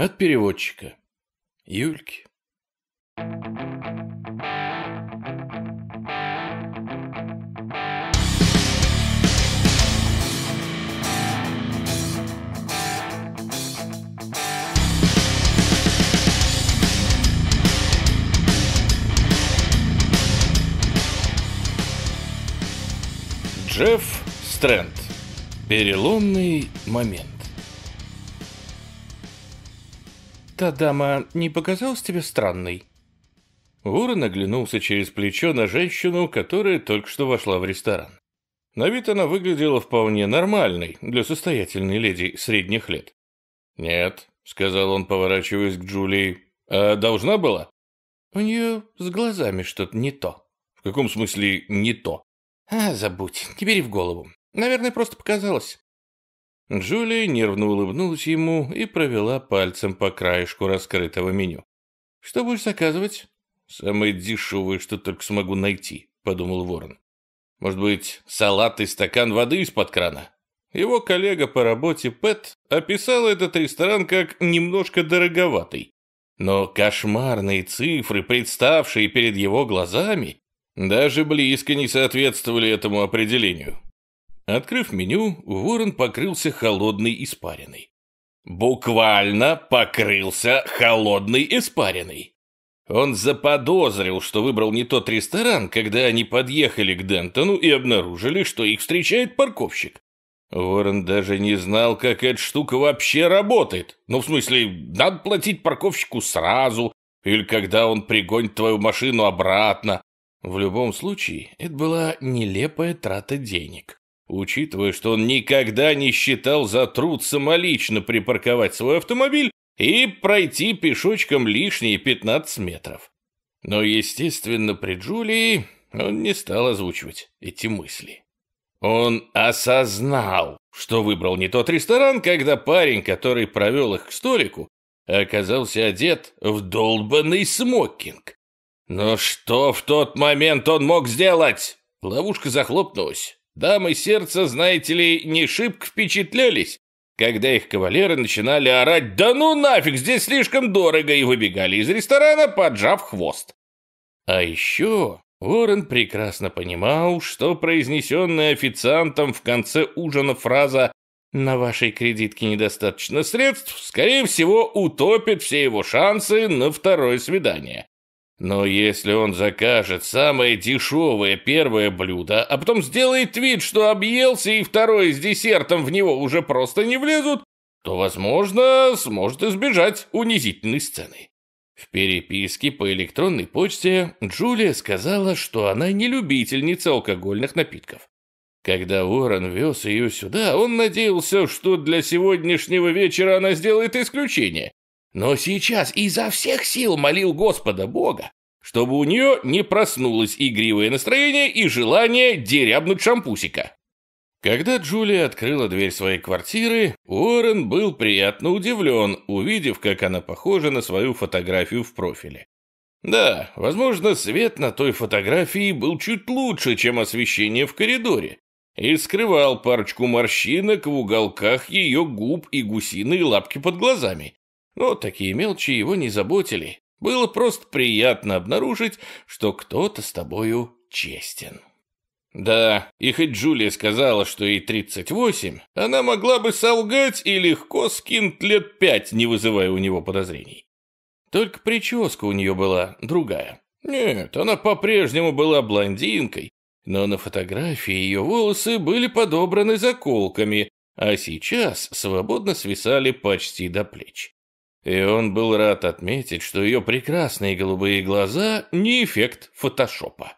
От переводчика. Юльки. Джефф Стрэнд. Переломный момент. «Та дама не показалась тебе странной?» Ворон оглянулся через плечо на женщину, которая только что вошла в ресторан. На вид она выглядела вполне нормальной для состоятельной леди средних лет. «Нет», — сказал он, поворачиваясь к Джулии, — «а должна была?» «У нее с глазами что-то не то». «В каком смысле не то?» «А, забудь, не бери в голову. Наверное, просто показалось. Джулия нервно улыбнулась ему и провела пальцем по краешку раскрытого меню. «Что будешь заказывать?» «Самое дешевое, что только смогу найти», — подумал Ворон. «Может быть, салат и стакан воды из-под крана?» Его коллега по работе Пэт описал этот ресторан как «немножко дороговатый». Но кошмарные цифры, представшие перед его глазами, даже близко не соответствовали этому определению. Открыв меню, ворон покрылся холодной испариной. Буквально покрылся холодной испариной. Он заподозрил, что выбрал не тот ресторан, когда они подъехали к Дентону и обнаружили, что их встречает парковщик. Ворон даже не знал, как эта штука вообще работает. Ну, в смысле, надо платить парковщику сразу, или когда он пригонит твою машину обратно. В любом случае, это была нелепая трата денег. Учитывая, что он никогда не считал за труд самолично припарковать свой автомобиль и пройти пешочком лишние 15 метров. Но, естественно, при Джулии он не стал озвучивать эти мысли. Он осознал, что выбрал не тот ресторан, когда парень, который провел их к столику, оказался одет в долбанный смокинг. Но что в тот момент он мог сделать? Ловушка захлопнулась дамы сердца, знаете ли, не шибко впечатлялись, когда их кавалеры начинали орать «Да ну нафиг, здесь слишком дорого!» и выбегали из ресторана, поджав хвост. А еще Уоррен прекрасно понимал, что произнесенная официантом в конце ужина фраза «На вашей кредитке недостаточно средств», скорее всего, утопит все его шансы на второе свидание. Но если он закажет самое дешевое первое блюдо, а потом сделает вид, что объелся, и второе с десертом в него уже просто не влезут, то, возможно, сможет избежать унизительной сцены. В переписке по электронной почте Джулия сказала, что она не любительница алкогольных напитков. Когда Уоррен вез ее сюда, он надеялся, что для сегодняшнего вечера она сделает исключение, но сейчас изо всех сил молил Господа Бога, чтобы у нее не проснулось игривое настроение и желание дерябнуть шампусика. Когда Джулия открыла дверь своей квартиры, Уоррен был приятно удивлен, увидев, как она похожа на свою фотографию в профиле. Да, возможно, свет на той фотографии был чуть лучше, чем освещение в коридоре, и скрывал парочку морщинок в уголках ее губ и гусиные лапки под глазами. Но такие мелочи его не заботили. Было просто приятно обнаружить, что кто-то с тобою честен. Да, и хоть Джулия сказала, что ей 38, она могла бы солгать и легко скинуть лет пять, не вызывая у него подозрений. Только прическа у нее была другая. Нет, она по-прежнему была блондинкой, но на фотографии ее волосы были подобраны заколками, а сейчас свободно свисали почти до плеч. И он был рад отметить, что ее прекрасные голубые глаза не эффект фотошопа.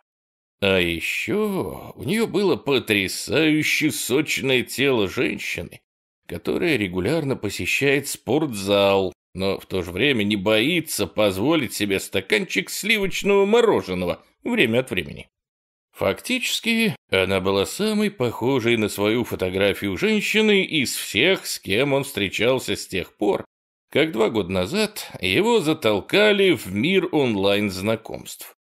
А еще у нее было потрясающе сочное тело женщины, которая регулярно посещает спортзал, но в то же время не боится позволить себе стаканчик сливочного мороженого время от времени. Фактически, она была самой похожей на свою фотографию женщины из всех, с кем он встречался с тех пор, как два года назад его затолкали в мир онлайн-знакомств.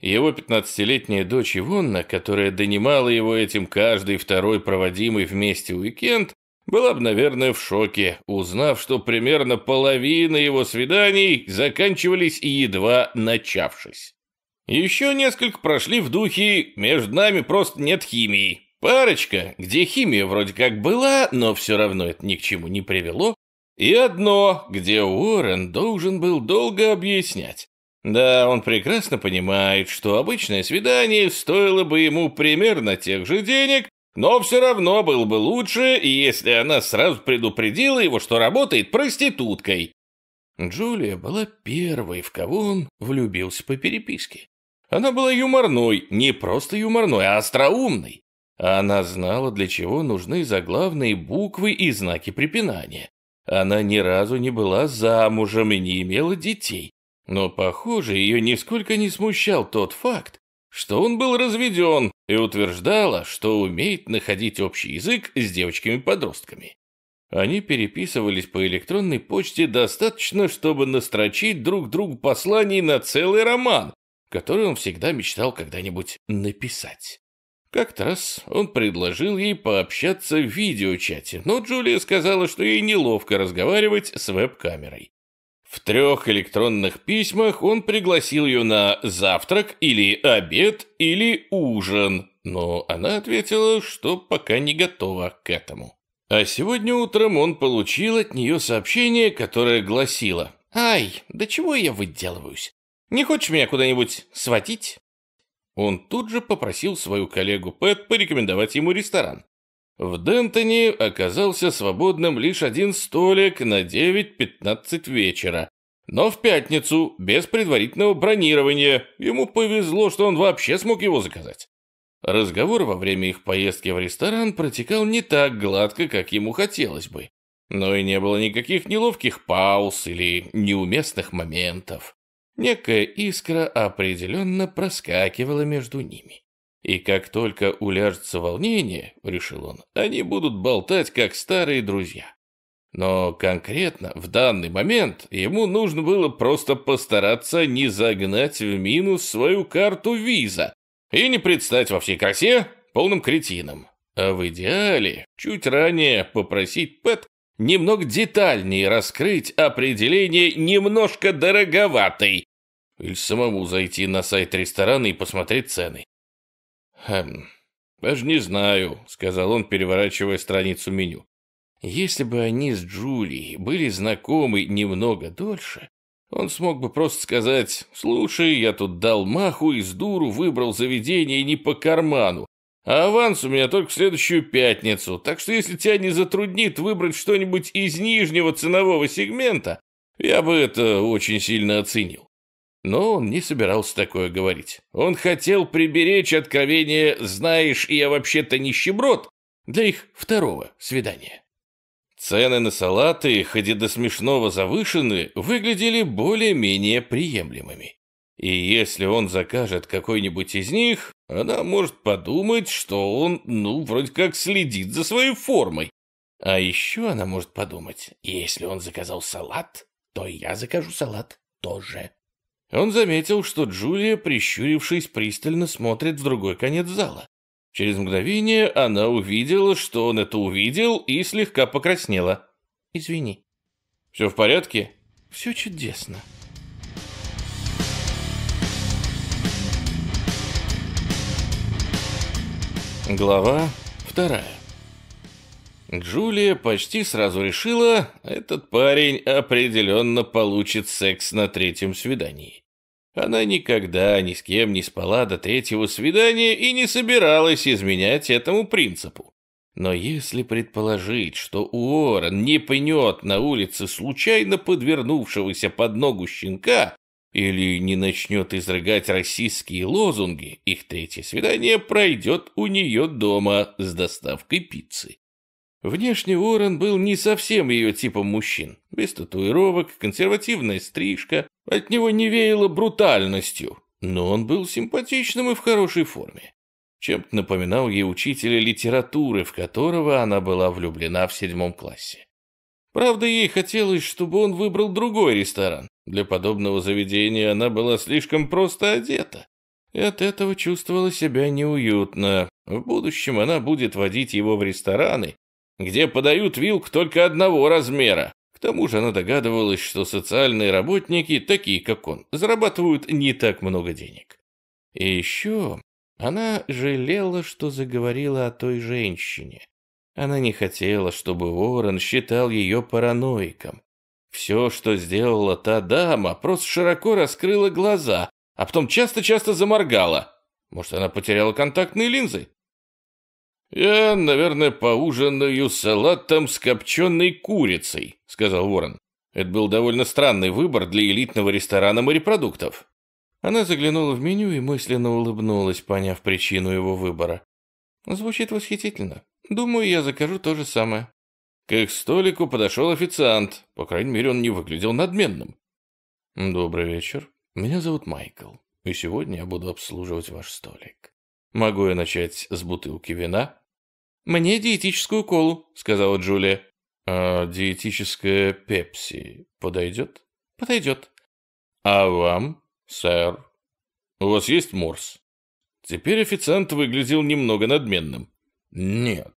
Его 15-летняя дочь Ивонна, которая донимала его этим каждый второй проводимый вместе уикенд, была бы, наверное, в шоке, узнав, что примерно половина его свиданий заканчивались едва начавшись. Еще несколько прошли в духе «между нами просто нет химии». Парочка, где химия вроде как была, но все равно это ни к чему не привело, и одно, где Уоррен должен был долго объяснять. Да, он прекрасно понимает, что обычное свидание стоило бы ему примерно тех же денег, но все равно было бы лучше, если она сразу предупредила его, что работает проституткой. Джулия была первой, в кого он влюбился по переписке. Она была юморной, не просто юморной, а остроумной. Она знала, для чего нужны заглавные буквы и знаки препинания. Она ни разу не была замужем и не имела детей. Но, похоже, ее нисколько не смущал тот факт, что он был разведен и утверждала, что умеет находить общий язык с девочками-подростками. Они переписывались по электронной почте достаточно, чтобы настрочить друг другу посланий на целый роман, который он всегда мечтал когда-нибудь написать. Как-то раз он предложил ей пообщаться в видеочате, но Джулия сказала, что ей неловко разговаривать с веб-камерой. В трех электронных письмах он пригласил ее на завтрак или обед или ужин, но она ответила, что пока не готова к этому. А сегодня утром он получил от нее сообщение, которое гласило «Ай, до чего я выделываюсь? Не хочешь меня куда-нибудь сводить?» Он тут же попросил свою коллегу Пэт порекомендовать ему ресторан. В Дентоне оказался свободным лишь один столик на 9-15 вечера. Но в пятницу, без предварительного бронирования, ему повезло, что он вообще смог его заказать. Разговор во время их поездки в ресторан протекал не так гладко, как ему хотелось бы. Но и не было никаких неловких пауз или неуместных моментов. Некая искра определенно проскакивала между ними. И как только уляжется волнение, решил он, они будут болтать, как старые друзья. Но конкретно в данный момент ему нужно было просто постараться не загнать в минус свою карту виза и не предстать во всей красе полным кретином. А в идеале чуть ранее попросить Пэт немного детальнее раскрыть определение «немножко дороговатой или самому зайти на сайт ресторана и посмотреть цены. «Хм, даже не знаю», — сказал он, переворачивая страницу меню. «Если бы они с Джулией были знакомы немного дольше, он смог бы просто сказать, «Слушай, я тут дал маху и с дуру выбрал заведение не по карману, а аванс у меня только в следующую пятницу, так что если тебя не затруднит выбрать что-нибудь из нижнего ценового сегмента, я бы это очень сильно оценил. Но он не собирался такое говорить. Он хотел приберечь откровение «Знаешь, я вообще-то нищеброд» для их второго свидания. Цены на салаты, хоть и до смешного завышены, выглядели более-менее приемлемыми. И если он закажет какой-нибудь из них, она может подумать, что он, ну, вроде как следит за своей формой. А еще она может подумать, если он заказал салат, то я закажу салат тоже. Он заметил, что Джулия, прищурившись, пристально смотрит в другой конец зала. Через мгновение она увидела, что он это увидел, и слегка покраснела. «Извини». «Все в порядке?» «Все чудесно». Глава вторая. Джулия почти сразу решила, этот парень определенно получит секс на третьем свидании. Она никогда ни с кем не спала до третьего свидания и не собиралась изменять этому принципу. Но если предположить, что Уоррен не пнет на улице случайно подвернувшегося под ногу щенка, или не начнет изрыгать российские лозунги, их третье свидание пройдет у нее дома с доставкой пиццы. Внешне Уоррен был не совсем ее типом мужчин. Без татуировок, консервативная стрижка, от него не веяло брутальностью. Но он был симпатичным и в хорошей форме. Чем-то напоминал ей учителя литературы, в которого она была влюблена в седьмом классе. Правда, ей хотелось, чтобы он выбрал другой ресторан, для подобного заведения она была слишком просто одета, и от этого чувствовала себя неуютно. В будущем она будет водить его в рестораны, где подают вилку только одного размера. К тому же она догадывалась, что социальные работники, такие как он, зарабатывают не так много денег. И еще она жалела, что заговорила о той женщине. Она не хотела, чтобы Уоррен считал ее параноиком. Все, что сделала та дама, просто широко раскрыла глаза, а потом часто-часто заморгала. Может, она потеряла контактные линзы? «Я, наверное, поужинаю салатом с копченой курицей», — сказал Ворон. Это был довольно странный выбор для элитного ресторана морепродуктов. Она заглянула в меню и мысленно улыбнулась, поняв причину его выбора. «Звучит восхитительно. Думаю, я закажу то же самое». К их столику подошел официант. По крайней мере, он не выглядел надменным. «Добрый вечер. Меня зовут Майкл, и сегодня я буду обслуживать ваш столик. Могу я начать с бутылки вина?» «Мне диетическую колу», — сказала Джулия. «А диетическая пепси подойдет?» «Подойдет». «А вам, сэр? У вас есть морс?» Теперь официант выглядел немного надменным. «Нет,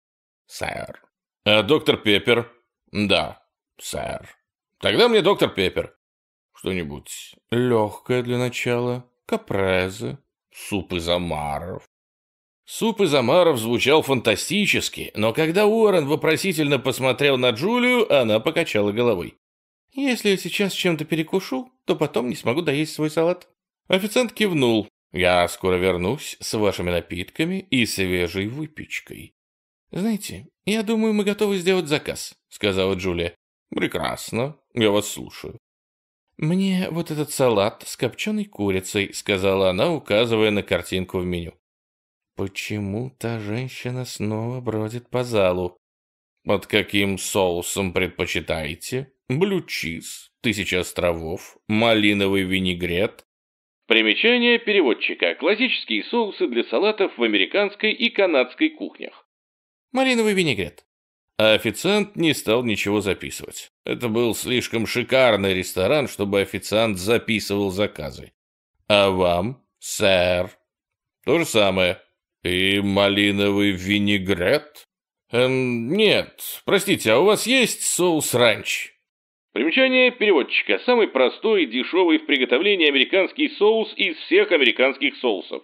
сэр», а доктор Пеппер? Да, сэр. Тогда мне доктор Пеппер. Что-нибудь легкое для начала, капрезы, суп из омаров. Суп из омаров звучал фантастически, но когда Уоррен вопросительно посмотрел на Джулию, она покачала головой. «Если я сейчас чем-то перекушу, то потом не смогу доесть свой салат». Официант кивнул. «Я скоро вернусь с вашими напитками и свежей выпечкой. «Знаете, я думаю, мы готовы сделать заказ», — сказала Джулия. «Прекрасно, я вас слушаю». «Мне вот этот салат с копченой курицей», — сказала она, указывая на картинку в меню. «Почему та женщина снова бродит по залу?» «Под каким соусом предпочитаете? Блю чиз, тысяча островов, малиновый винегрет?» Примечание переводчика. Классические соусы для салатов в американской и канадской кухнях. Малиновый винегрет. А официант не стал ничего записывать. Это был слишком шикарный ресторан, чтобы официант записывал заказы. А вам, сэр, то же самое. И малиновый винегрет? Эм, нет, простите, а у вас есть соус ранч? Примечание переводчика. Самый простой и дешевый в приготовлении американский соус из всех американских соусов.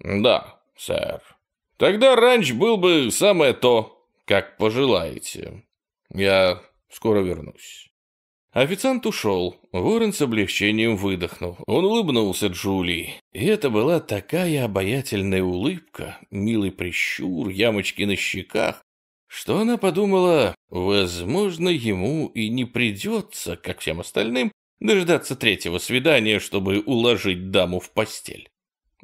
Да, сэр. Тогда ранч был бы самое то, как пожелаете. Я скоро вернусь. Официант ушел. Ворон с облегчением выдохнул. Он улыбнулся Джулии. И это была такая обаятельная улыбка, милый прищур, ямочки на щеках, что она подумала, возможно, ему и не придется, как всем остальным, дождаться третьего свидания, чтобы уложить даму в постель.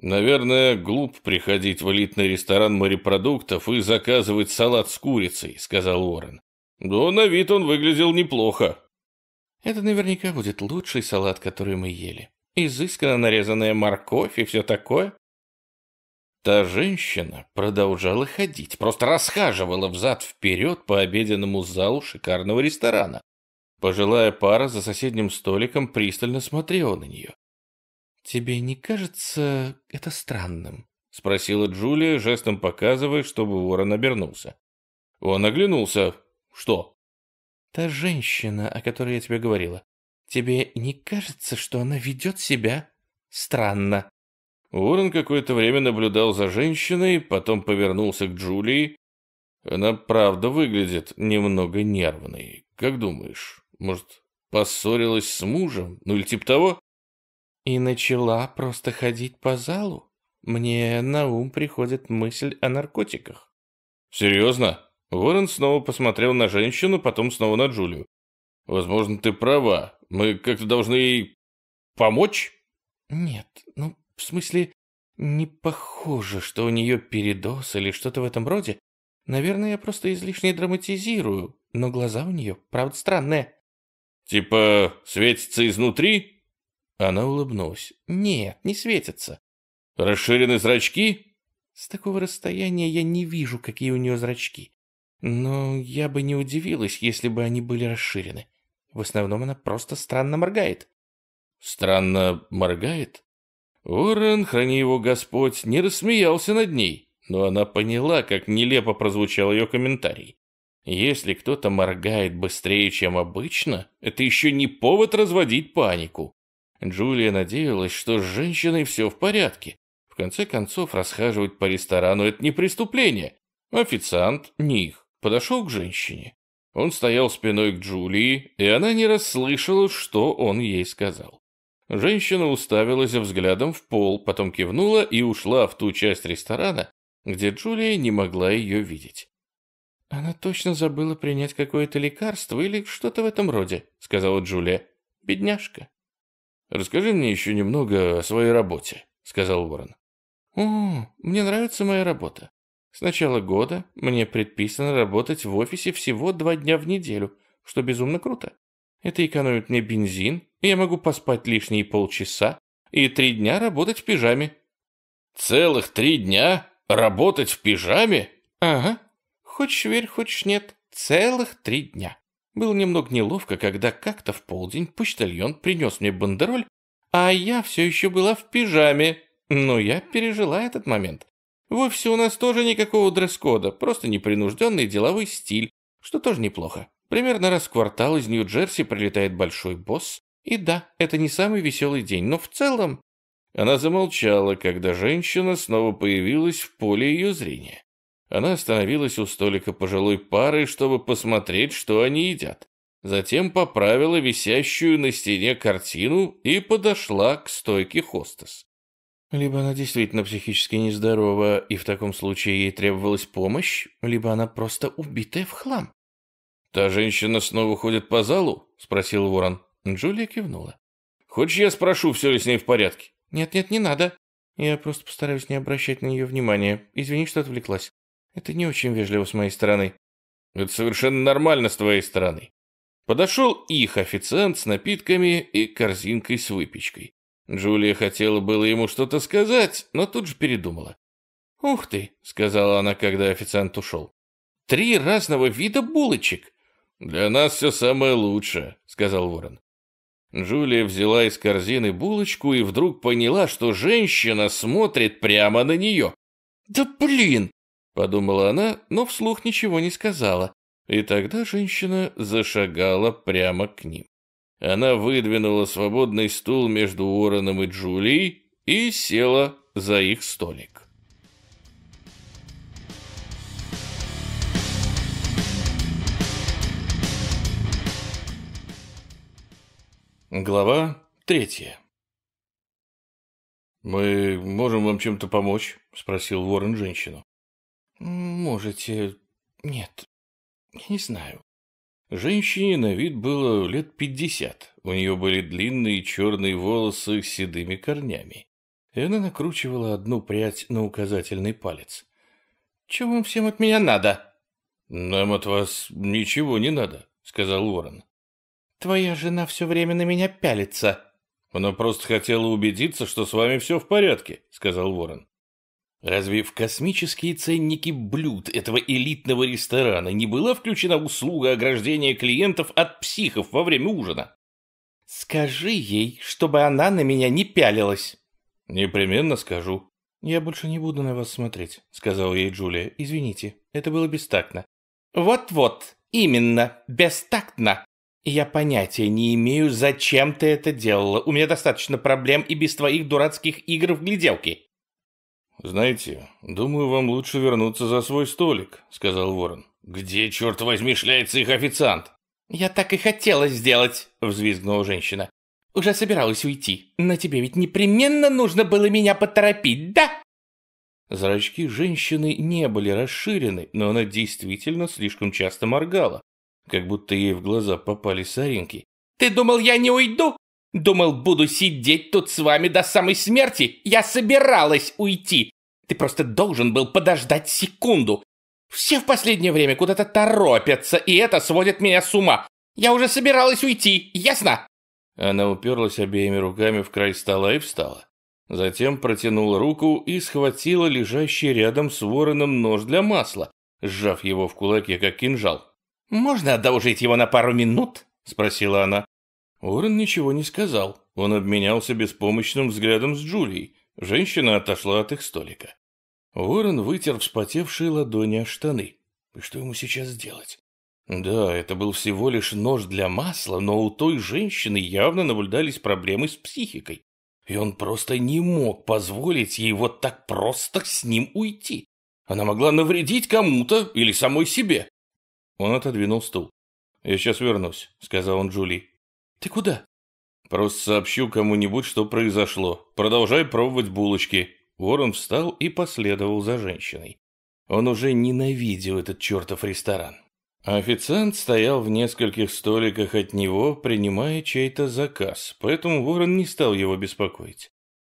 «Наверное, глуп приходить в элитный ресторан морепродуктов и заказывать салат с курицей», — сказал Уоррен. «Но на вид он выглядел неплохо». «Это наверняка будет лучший салат, который мы ели. Изысканно нарезанная морковь и все такое». Та женщина продолжала ходить, просто расхаживала взад-вперед по обеденному залу шикарного ресторана. Пожилая пара за соседним столиком пристально смотрела на нее. «Тебе не кажется это странным?» — спросила Джулия, жестом показывая, чтобы ворон обернулся. Он оглянулся. «Что?» «Та женщина, о которой я тебе говорила, тебе не кажется, что она ведет себя странно?» Ворон какое-то время наблюдал за женщиной, потом повернулся к Джулии. Она правда выглядит немного нервной. Как думаешь, может, поссорилась с мужем? Ну или типа того? И начала просто ходить по залу. Мне на ум приходит мысль о наркотиках. Серьезно? Ворон снова посмотрел на женщину, потом снова на Джулию. Возможно, ты права. Мы как-то должны ей помочь? Нет, ну, в смысле, не похоже, что у нее передоз или что-то в этом роде. Наверное, я просто излишне драматизирую, но глаза у нее, правда, странные. Типа, светится изнутри? Она улыбнулась. «Нет, не светится». «Расширены зрачки?» «С такого расстояния я не вижу, какие у нее зрачки. Но я бы не удивилась, если бы они были расширены. В основном она просто странно моргает». «Странно моргает?» Уоррен, храни его Господь, не рассмеялся над ней, но она поняла, как нелепо прозвучал ее комментарий. Если кто-то моргает быстрее, чем обычно, это еще не повод разводить панику. Джулия надеялась, что с женщиной все в порядке. В конце концов, расхаживать по ресторану – это не преступление. Официант, них, подошел к женщине. Он стоял спиной к Джулии, и она не расслышала, что он ей сказал. Женщина уставилась взглядом в пол, потом кивнула и ушла в ту часть ресторана, где Джулия не могла ее видеть. «Она точно забыла принять какое-то лекарство или что-то в этом роде», — сказала Джулия. «Бедняжка». «Расскажи мне еще немного о своей работе», — сказал Ворон. «О, мне нравится моя работа. С начала года мне предписано работать в офисе всего два дня в неделю, что безумно круто. Это экономит мне бензин, я могу поспать лишние полчаса и три дня работать в пижаме». «Целых три дня? Работать в пижаме?» «Ага. Хочешь верь, хочешь нет. Целых три дня». Было немного неловко, когда как-то в полдень почтальон принес мне бандероль, а я все еще была в пижаме. Но я пережила этот момент. Вовсе у нас тоже никакого дресс-кода, просто непринужденный деловой стиль, что тоже неплохо. Примерно раз в квартал из Нью-Джерси прилетает большой босс. И да, это не самый веселый день, но в целом... Она замолчала, когда женщина снова появилась в поле ее зрения. Она остановилась у столика пожилой пары, чтобы посмотреть, что они едят. Затем поправила висящую на стене картину и подошла к стойке хостес. Либо она действительно психически нездорова, и в таком случае ей требовалась помощь, либо она просто убитая в хлам. «Та женщина снова ходит по залу?» — спросил Ворон. Джулия кивнула. «Хочешь, я спрошу, все ли с ней в порядке?» «Нет-нет, не надо. Я просто постараюсь не обращать на нее внимания. Извини, что отвлеклась. Это не очень вежливо с моей стороны. Это совершенно нормально с твоей стороны. Подошел их официант с напитками и корзинкой с выпечкой. Джулия хотела было ему что-то сказать, но тут же передумала. «Ух ты!» — сказала она, когда официант ушел. «Три разного вида булочек!» «Для нас все самое лучшее», — сказал Ворон. Джулия взяла из корзины булочку и вдруг поняла, что женщина смотрит прямо на нее. «Да блин!» Подумала она, но вслух ничего не сказала. И тогда женщина зашагала прямо к ним. Она выдвинула свободный стул между Уорреном и Джулией и села за их столик. Глава третья «Мы можем вам чем-то помочь?» — спросил Уоррен женщину. «Можете... Нет, я не знаю». Женщине на вид было лет пятьдесят. У нее были длинные черные волосы с седыми корнями. И она накручивала одну прядь на указательный палец. «Чего вам всем от меня надо?» «Нам от вас ничего не надо», — сказал Ворон. «Твоя жена все время на меня пялится». «Она просто хотела убедиться, что с вами все в порядке», — сказал Ворон. Разве в космические ценники блюд этого элитного ресторана не была включена услуга ограждения клиентов от психов во время ужина? Скажи ей, чтобы она на меня не пялилась. Непременно скажу. Я больше не буду на вас смотреть, сказала ей Джулия. Извините, это было бестактно. Вот-вот, именно, бестактно. Я понятия не имею, зачем ты это делала. У меня достаточно проблем и без твоих дурацких игр в гляделки. «Знаете, думаю, вам лучше вернуться за свой столик», — сказал Ворон. «Где, черт возьми, шляется их официант?» «Я так и хотела сделать», — взвизгнула женщина. «Уже собиралась уйти, но тебе ведь непременно нужно было меня поторопить, да?» Зрачки женщины не были расширены, но она действительно слишком часто моргала, как будто ей в глаза попали соринки. «Ты думал, я не уйду? Думал, буду сидеть тут с вами до самой смерти. Я собиралась уйти. Ты просто должен был подождать секунду. Все в последнее время куда-то торопятся, и это сводит меня с ума. Я уже собиралась уйти, ясно?» Она уперлась обеими руками в край стола и встала. Затем протянула руку и схватила лежащий рядом с вороном нож для масла, сжав его в кулаке, как кинжал. «Можно одолжить его на пару минут?» – спросила она. Уоррен ничего не сказал. Он обменялся беспомощным взглядом с Джулией. Женщина отошла от их столика. Уоррен вытер вспотевшие ладони о штаны. И что ему сейчас делать? Да, это был всего лишь нож для масла, но у той женщины явно наблюдались проблемы с психикой. И он просто не мог позволить ей вот так просто с ним уйти. Она могла навредить кому-то или самой себе. Он отодвинул стул. «Я сейчас вернусь», — сказал он Джулии. Ты куда? Просто сообщу кому-нибудь, что произошло. Продолжай пробовать булочки. Ворон встал и последовал за женщиной. Он уже ненавидел этот чертов ресторан. Официант стоял в нескольких столиках от него, принимая чей-то заказ, поэтому Ворон не стал его беспокоить.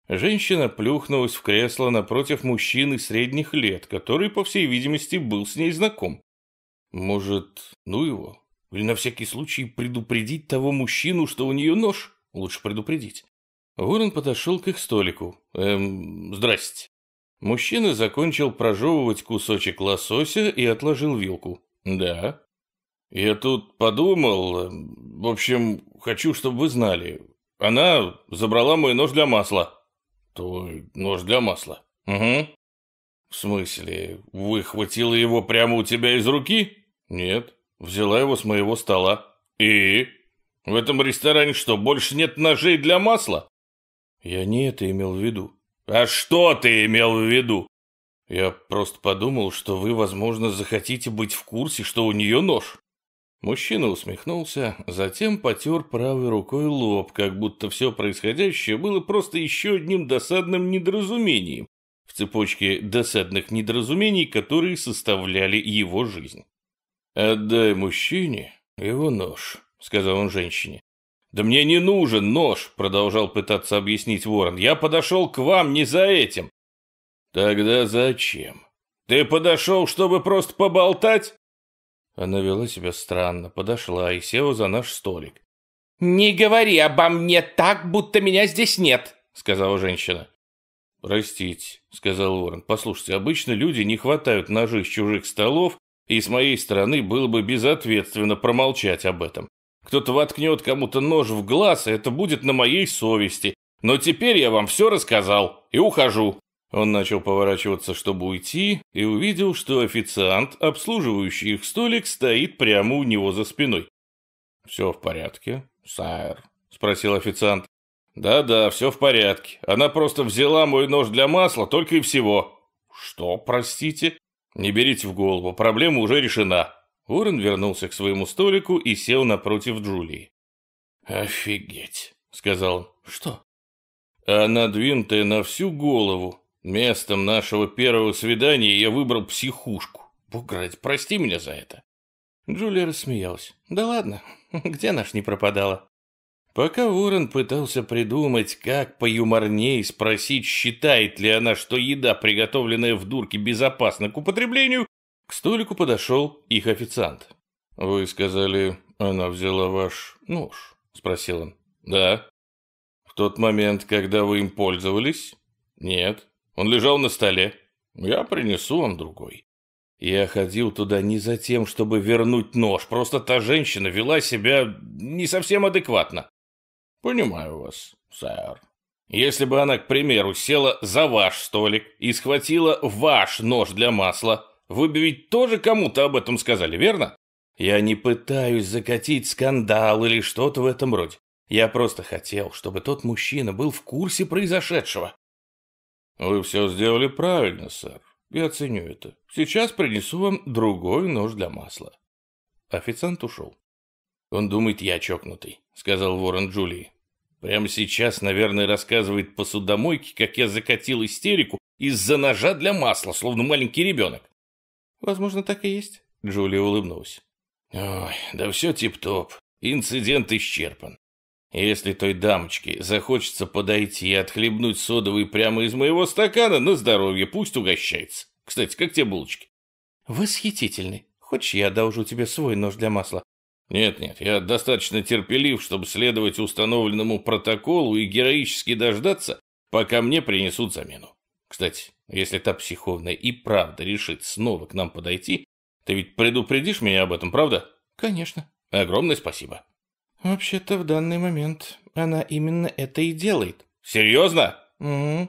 Женщина плюхнулась в кресло напротив мужчины средних лет, который, по всей видимости, был с ней знаком. Может, ну его? Или на всякий случай предупредить того мужчину, что у нее нож? Лучше предупредить. Ворон подошел к их столику. Эм, здрасте. Мужчина закончил прожевывать кусочек лосося и отложил вилку. Да. Я тут подумал, эм, в общем, хочу, чтобы вы знали. Она забрала мой нож для масла. Твой нож для масла? Угу. В смысле, выхватила его прямо у тебя из руки? Нет. Взяла его с моего стола. «И? В этом ресторане что, больше нет ножей для масла?» «Я не это имел в виду». «А что ты имел в виду?» «Я просто подумал, что вы, возможно, захотите быть в курсе, что у нее нож». Мужчина усмехнулся, затем потер правой рукой лоб, как будто все происходящее было просто еще одним досадным недоразумением в цепочке досадных недоразумений, которые составляли его жизнь. «Отдай мужчине его нож», — сказал он женщине. «Да мне не нужен нож», — продолжал пытаться объяснить Ворон. «Я подошел к вам не за этим». «Тогда зачем? Ты подошел, чтобы просто поболтать?» Она вела себя странно, подошла и села за наш столик. «Не говори обо мне так, будто меня здесь нет», — сказала женщина. «Простите», — сказал Ворон. «Послушайте, обычно люди не хватают ножи с чужих столов и с моей стороны было бы безответственно промолчать об этом. Кто-то воткнет кому-то нож в глаз, и это будет на моей совести. Но теперь я вам все рассказал и ухожу». Он начал поворачиваться, чтобы уйти, и увидел, что официант, обслуживающий их столик, стоит прямо у него за спиной. «Все в порядке, сэр? спросил официант. «Да-да, все в порядке. Она просто взяла мой нож для масла, только и всего». «Что, простите?» «Не берите в голову, проблема уже решена». Уоррен вернулся к своему столику и сел напротив Джулии. «Офигеть», — сказал. «Что?» «Она двинутая на всю голову. Местом нашего первого свидания я выбрал психушку. Буграть, прости меня за это». Джулия рассмеялась. «Да ладно, где наш не пропадала?» Пока Уоррен пытался придумать, как поюморней спросить, считает ли она, что еда, приготовленная в дурке, безопасна к употреблению, к столику подошел их официант. «Вы сказали, она взяла ваш нож?» – спросил он. «Да». «В тот момент, когда вы им пользовались?» «Нет». «Он лежал на столе?» «Я принесу вам другой». Я ходил туда не за тем, чтобы вернуть нож, просто та женщина вела себя не совсем адекватно. Понимаю вас, сэр. Если бы она, к примеру, села за ваш столик и схватила ваш нож для масла, вы бы ведь тоже кому-то об этом сказали, верно? Я не пытаюсь закатить скандал или что-то в этом роде. Я просто хотел, чтобы тот мужчина был в курсе произошедшего. Вы все сделали правильно, сэр. Я ценю это. Сейчас принесу вам другой нож для масла. Официант ушел. «Он думает, я чокнутый», — сказал Ворон Джулии. «Прямо сейчас, наверное, рассказывает посудомойке, как я закатил истерику из-за ножа для масла, словно маленький ребенок». «Возможно, так и есть», — Джулия улыбнулась. «Ой, да все тип-топ. Инцидент исчерпан. Если той дамочке захочется подойти и отхлебнуть содовый прямо из моего стакана, на здоровье, пусть угощается. Кстати, как те булочки?» «Восхитительный. Хочешь, я одолжу тебе свой нож для масла? Нет-нет, я достаточно терпелив, чтобы следовать установленному протоколу и героически дождаться, пока мне принесут замену. Кстати, если та психовная и правда решит снова к нам подойти, ты ведь предупредишь меня об этом, правда? Конечно. Огромное спасибо. Вообще-то в данный момент она именно это и делает. Серьезно? Угу.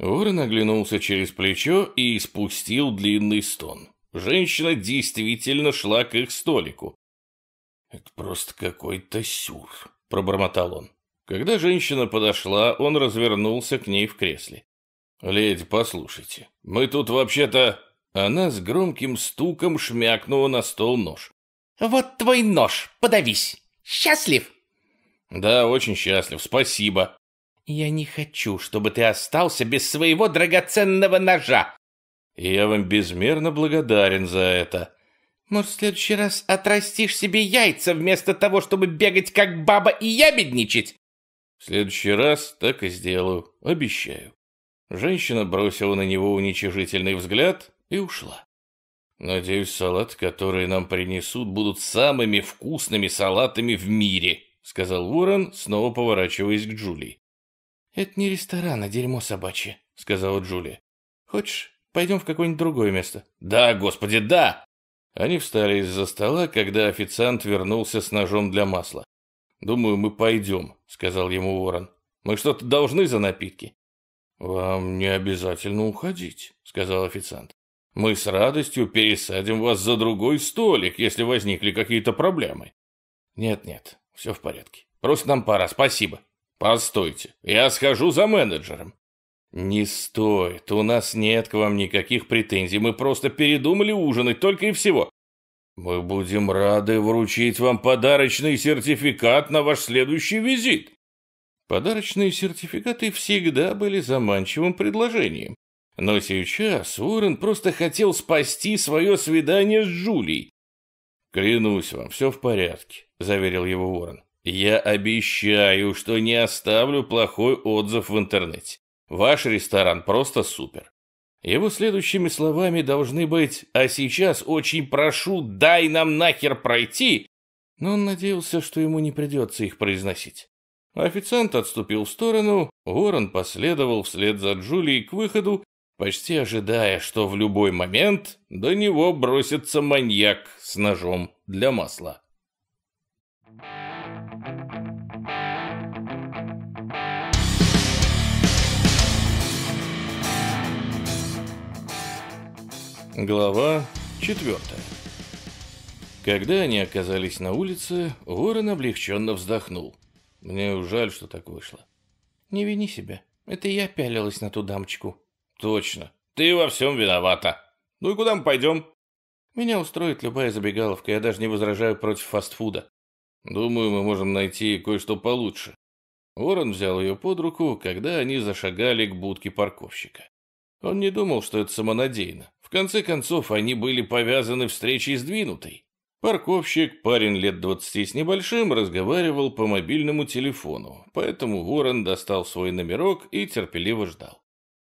Ворон оглянулся через плечо и испустил длинный стон. Женщина действительно шла к их столику, «Это просто какой-то сюр», — пробормотал он. Когда женщина подошла, он развернулся к ней в кресле. «Леди, послушайте, мы тут вообще-то...» Она с громким стуком шмякнула на стол нож. «Вот твой нож, подавись! Счастлив?» «Да, очень счастлив, спасибо». «Я не хочу, чтобы ты остался без своего драгоценного ножа!» «Я вам безмерно благодарен за это», может, в следующий раз отрастишь себе яйца вместо того, чтобы бегать как баба и ябедничать? В следующий раз так и сделаю, обещаю. Женщина бросила на него уничижительный взгляд и ушла. Надеюсь, салат, который нам принесут, будут самыми вкусными салатами в мире, сказал Уоррен, снова поворачиваясь к Джули. Это не ресторан, а дерьмо собачье, сказала Джули. Хочешь, пойдем в какое-нибудь другое место? Да, господи, да! Они встали из-за стола, когда официант вернулся с ножом для масла. «Думаю, мы пойдем», — сказал ему ворон. «Мы что-то должны за напитки». «Вам не обязательно уходить», — сказал официант. «Мы с радостью пересадим вас за другой столик, если возникли какие-то проблемы». «Нет-нет, все в порядке. Просто нам пора, спасибо». «Постойте, я схожу за менеджером». «Не стоит, у нас нет к вам никаких претензий, мы просто передумали ужинать, только и всего». «Мы будем рады вручить вам подарочный сертификат на ваш следующий визит». Подарочные сертификаты всегда были заманчивым предложением. Но сейчас Уоррен просто хотел спасти свое свидание с Джулией. «Клянусь вам, все в порядке», — заверил его Уоррен. «Я обещаю, что не оставлю плохой отзыв в интернете. Ваш ресторан просто супер. Его следующими словами должны быть «А сейчас очень прошу, дай нам нахер пройти!» Но он надеялся, что ему не придется их произносить. Официант отступил в сторону, Уоррен последовал вслед за Джулией к выходу, почти ожидая, что в любой момент до него бросится маньяк с ножом для масла. Глава 4. Когда они оказались на улице, Ворон облегченно вздохнул. Мне жаль, что так вышло. Не вини себя. Это я пялилась на ту дамочку. Точно. Ты во всем виновата. Ну и куда мы пойдем? Меня устроит любая забегаловка, я даже не возражаю против фастфуда. Думаю, мы можем найти кое-что получше. Ворон взял ее под руку, когда они зашагали к будке парковщика. Он не думал, что это самонадеянно конце концов, они были повязаны встречей сдвинутой. Парковщик, парень лет двадцати с небольшим, разговаривал по мобильному телефону, поэтому Ворон достал свой номерок и терпеливо ждал.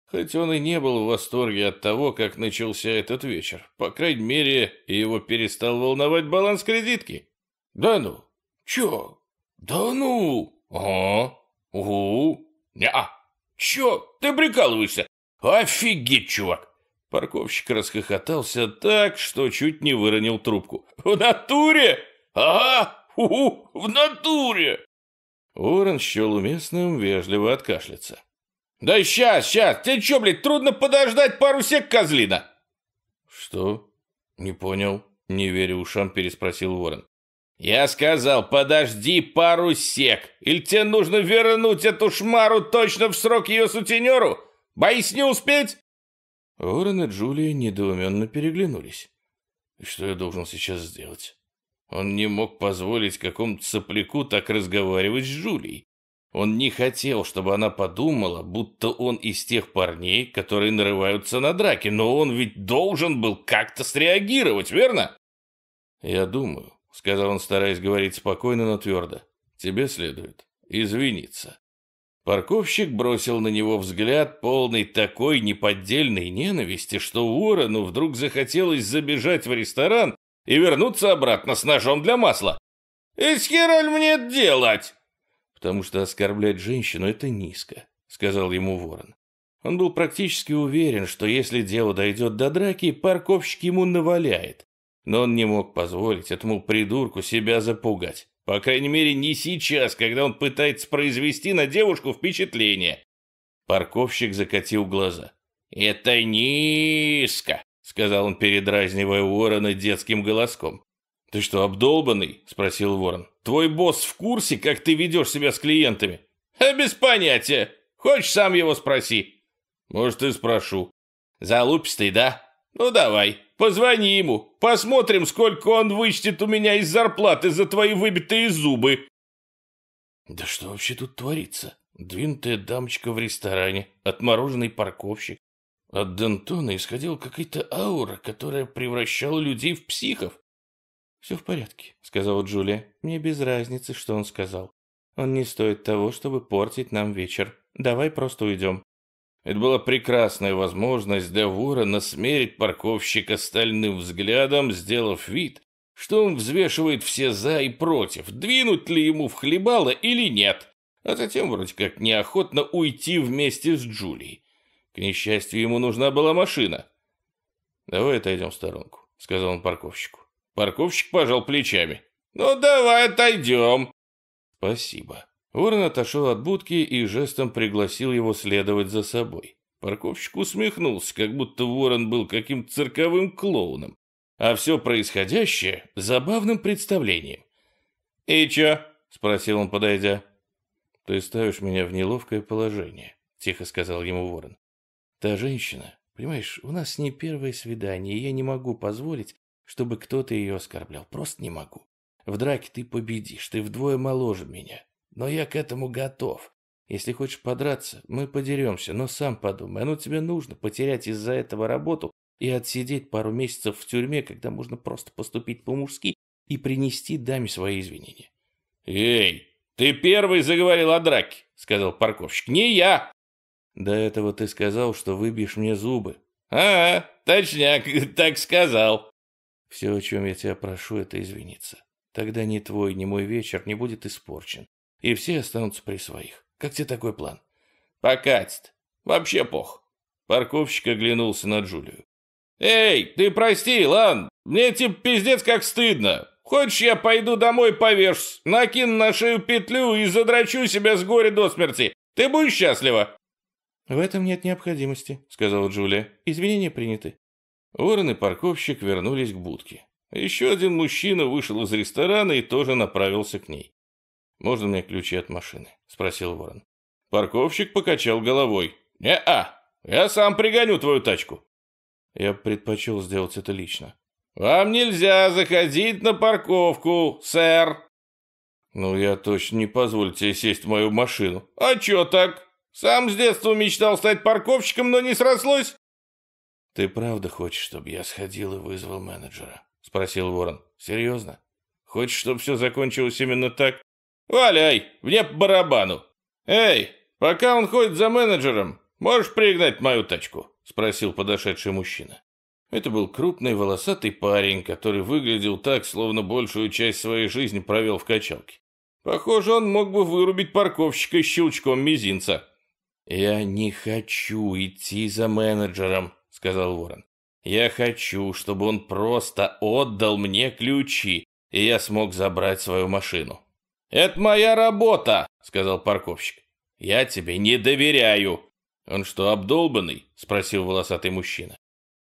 Хоть он и не был в восторге от того, как начался этот вечер, по крайней мере, его перестал волновать баланс кредитки. «Да ну! Чё? Да ну! Ага! Угу! Неа! Чё? Ты прикалываешься? Офигеть, чувак! Парковщик расхохотался так, что чуть не выронил трубку. «В натуре? Ага! У-у! В натуре!» Уоррен счел уместным вежливо откашляться. «Да сейчас, сейчас! Тебе что, блядь, трудно подождать пару сек, козлина?» «Что? Не понял?» — не верю, ушам, переспросил Уоррен. «Я сказал, подожди пару сек, или тебе нужно вернуть эту шмару точно в срок ее сутенеру? Боюсь не успеть?» Уоррен и Джулия недоуменно переглянулись. «Что я должен сейчас сделать?» Он не мог позволить какому-то сопляку так разговаривать с Джулией. Он не хотел, чтобы она подумала, будто он из тех парней, которые нарываются на драки, но он ведь должен был как-то среагировать, верно? «Я думаю», — сказал он, стараясь говорить спокойно, но твердо, — «тебе следует извиниться». Парковщик бросил на него взгляд, полный такой неподдельной ненависти, что Уоррену вдруг захотелось забежать в ресторан и вернуться обратно с ножом для масла. «И с хероль мне делать?» «Потому что оскорблять женщину — это низко», — сказал ему Ворон. Он был практически уверен, что если дело дойдет до драки, парковщик ему наваляет. Но он не мог позволить этому придурку себя запугать. По крайней мере, не сейчас, когда он пытается произвести на девушку впечатление. Парковщик закатил глаза. «Это низко», — сказал он, передразнивая Уоррена детским голоском. «Ты что, обдолбанный?» — спросил Ворон. «Твой босс в курсе, как ты ведешь себя с клиентами?» «А без понятия. Хочешь, сам его спроси?» «Может, и спрошу». «Залупистый, да? Ну, давай». Позвони ему, посмотрим, сколько он вычтет у меня из зарплаты за твои выбитые зубы. Да что вообще тут творится? Двинутая дамочка в ресторане, отмороженный парковщик. От Дентона исходила какая-то аура, которая превращала людей в психов. «Все в порядке», — сказала Джулия. «Мне без разницы, что он сказал. Он не стоит того, чтобы портить нам вечер. Давай просто уйдем». Это была прекрасная возможность для ворона смерить парковщика стальным взглядом, сделав вид, что он взвешивает все «за» и «против», двинуть ли ему в хлебало или нет, а затем вроде как неохотно уйти вместе с Джулией. К несчастью, ему нужна была машина. «Давай отойдем в сторонку», — сказал он парковщику. Парковщик пожал плечами. «Ну, давай отойдем». «Спасибо», Ворон отошел от будки и жестом пригласил его следовать за собой. Парковщик усмехнулся, как будто Ворон был каким-то цирковым клоуном, а все происходящее — забавным представлением. «И че? спросил он, подойдя. «Ты ставишь меня в неловкое положение», — тихо сказал ему Ворон. «Та женщина, понимаешь, у нас не первое свидание, и я не могу позволить, чтобы кто-то ее оскорблял. Просто не могу. В драке ты победишь, ты вдвое моложе меня. Но я к этому готов. Если хочешь подраться, мы подеремся, но сам подумай, оно тебе нужно потерять из-за этого работу и отсидеть пару месяцев в тюрьме, когда можно просто поступить по-мужски и принести даме свои извинения. «Эй, ты первый заговорил о драке», — сказал парковщик. «Не я!» «До этого ты сказал, что выбьешь мне зубы». «А, точняк, так сказал». «Все, о чем я тебя прошу, это извиниться. Тогда ни твой, ни мой вечер не будет испорчен и все останутся при своих. Как тебе такой план? Покатит. Вообще пох. Парковщик оглянулся на Джулию. Эй, ты прости, Лан, мне типа пиздец как стыдно. Хочешь, я пойду домой повешусь, накину на шею петлю и задрочу себя с горя до смерти. Ты будешь счастлива? В этом нет необходимости, сказала Джулия. Извинения приняты. Уоррен и парковщик вернулись к будке. Еще один мужчина вышел из ресторана и тоже направился к ней. «Можно мне ключи от машины?» – спросил Ворон. Парковщик покачал головой. «Не-а, я сам пригоню твою тачку». Я предпочел сделать это лично. «Вам нельзя заходить на парковку, сэр!» «Ну, я точно не позволю тебе сесть в мою машину». «А чё так? Сам с детства мечтал стать парковщиком, но не срослось?» «Ты правда хочешь, чтобы я сходил и вызвал менеджера?» — спросил Ворон. «Серьезно? Хочешь, чтобы все закончилось именно так?» «Валяй, мне по барабану!» «Эй, пока он ходит за менеджером, можешь пригнать мою тачку?» — спросил подошедший мужчина. Это был крупный волосатый парень, который выглядел так, словно большую часть своей жизни провел в качалке. Похоже, он мог бы вырубить парковщика щелчком мизинца. «Я не хочу идти за менеджером», — сказал Ворон. «Я хочу, чтобы он просто отдал мне ключи, и я смог забрать свою машину». «Это моя работа», — сказал парковщик. «Я тебе не доверяю». «Он что, обдолбанный?» — спросил волосатый мужчина.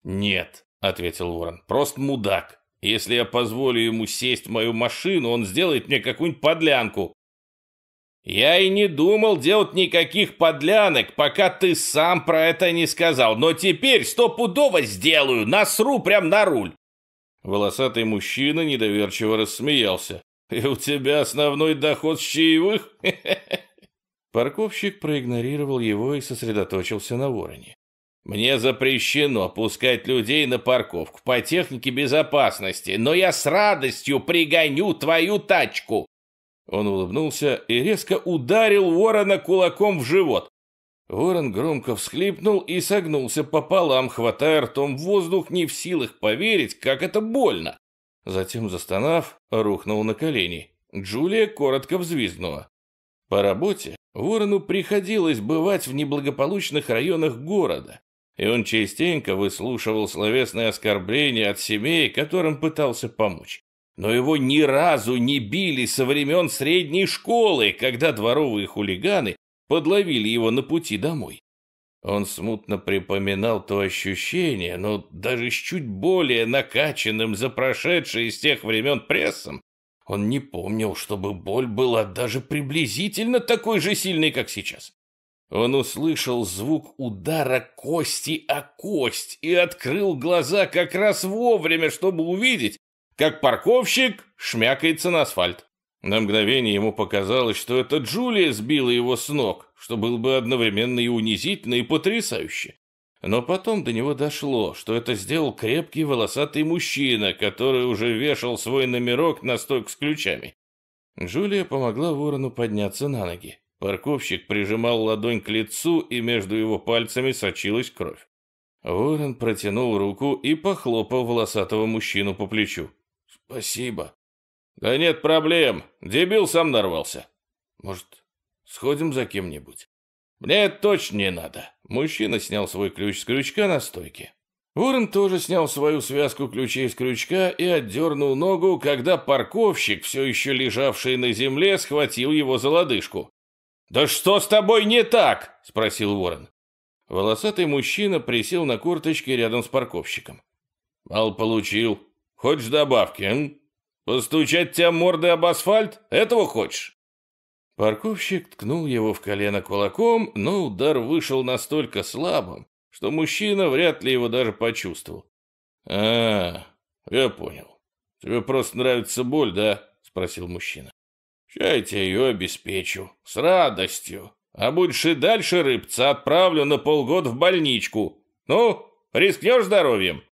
«Нет», — ответил Ворон, — «просто мудак. Если я позволю ему сесть в мою машину, он сделает мне какую-нибудь подлянку». «Я и не думал делать никаких подлянок, пока ты сам про это не сказал, но теперь стопудово сделаю, насру прям на руль!» Волосатый мужчина недоверчиво рассмеялся. И у тебя основной доход с чаевых? Парковщик проигнорировал его и сосредоточился на вороне. Мне запрещено пускать людей на парковку по технике безопасности, но я с радостью пригоню твою тачку. Он улыбнулся и резко ударил ворона кулаком в живот. Ворон громко всхлипнул и согнулся пополам, хватая ртом воздух, не в силах поверить, как это больно. Затем, застонав, рухнул на колени. Джулия коротко взвизгнула. По работе Ворону приходилось бывать в неблагополучных районах города, и он частенько выслушивал словесные оскорбления от семей, которым пытался помочь. Но его ни разу не били со времен средней школы, когда дворовые хулиганы подловили его на пути домой. Он смутно припоминал то ощущение, но даже с чуть более накаченным, за прошедшие с тех времен прессом, он не помнил, чтобы боль была даже приблизительно такой же сильной, как сейчас. Он услышал звук удара кости о кость и открыл глаза как раз вовремя, чтобы увидеть, как парковщик шмякается на асфальт. На мгновение ему показалось, что это Джулия сбила его с ног, что было бы одновременно и унизительно, и потрясающе. Но потом до него дошло, что это сделал крепкий волосатый мужчина, который уже вешал свой номерок на стойк с ключами. Джулия помогла ворону подняться на ноги. Парковщик прижимал ладонь к лицу, и между его пальцами сочилась кровь. Ворон протянул руку и похлопал волосатого мужчину по плечу. «Спасибо». «Да нет проблем. Дебил сам нарвался». «Может, Сходим за кем-нибудь. Мне точно не надо. Мужчина снял свой ключ с крючка на стойке. Ворон тоже снял свою связку ключей с крючка и отдернул ногу, когда парковщик, все еще лежавший на земле, схватил его за лодыжку. «Да что с тобой не так?» – спросил Ворон. Волосатый мужчина присел на корточки рядом с парковщиком. «Мал получил. Хочешь добавки, м? Постучать тебя мордой об асфальт? Этого хочешь?» Парковщик ткнул его в колено кулаком, но удар вышел настолько слабым, что мужчина вряд ли его даже почувствовал. «А, я понял. Тебе просто нравится боль, да?» — спросил мужчина. «Ща я тебе ее обеспечу. С радостью. А будешь дальше рыбца, отправлю на полгода в больничку. Ну, рискнешь здоровьем?»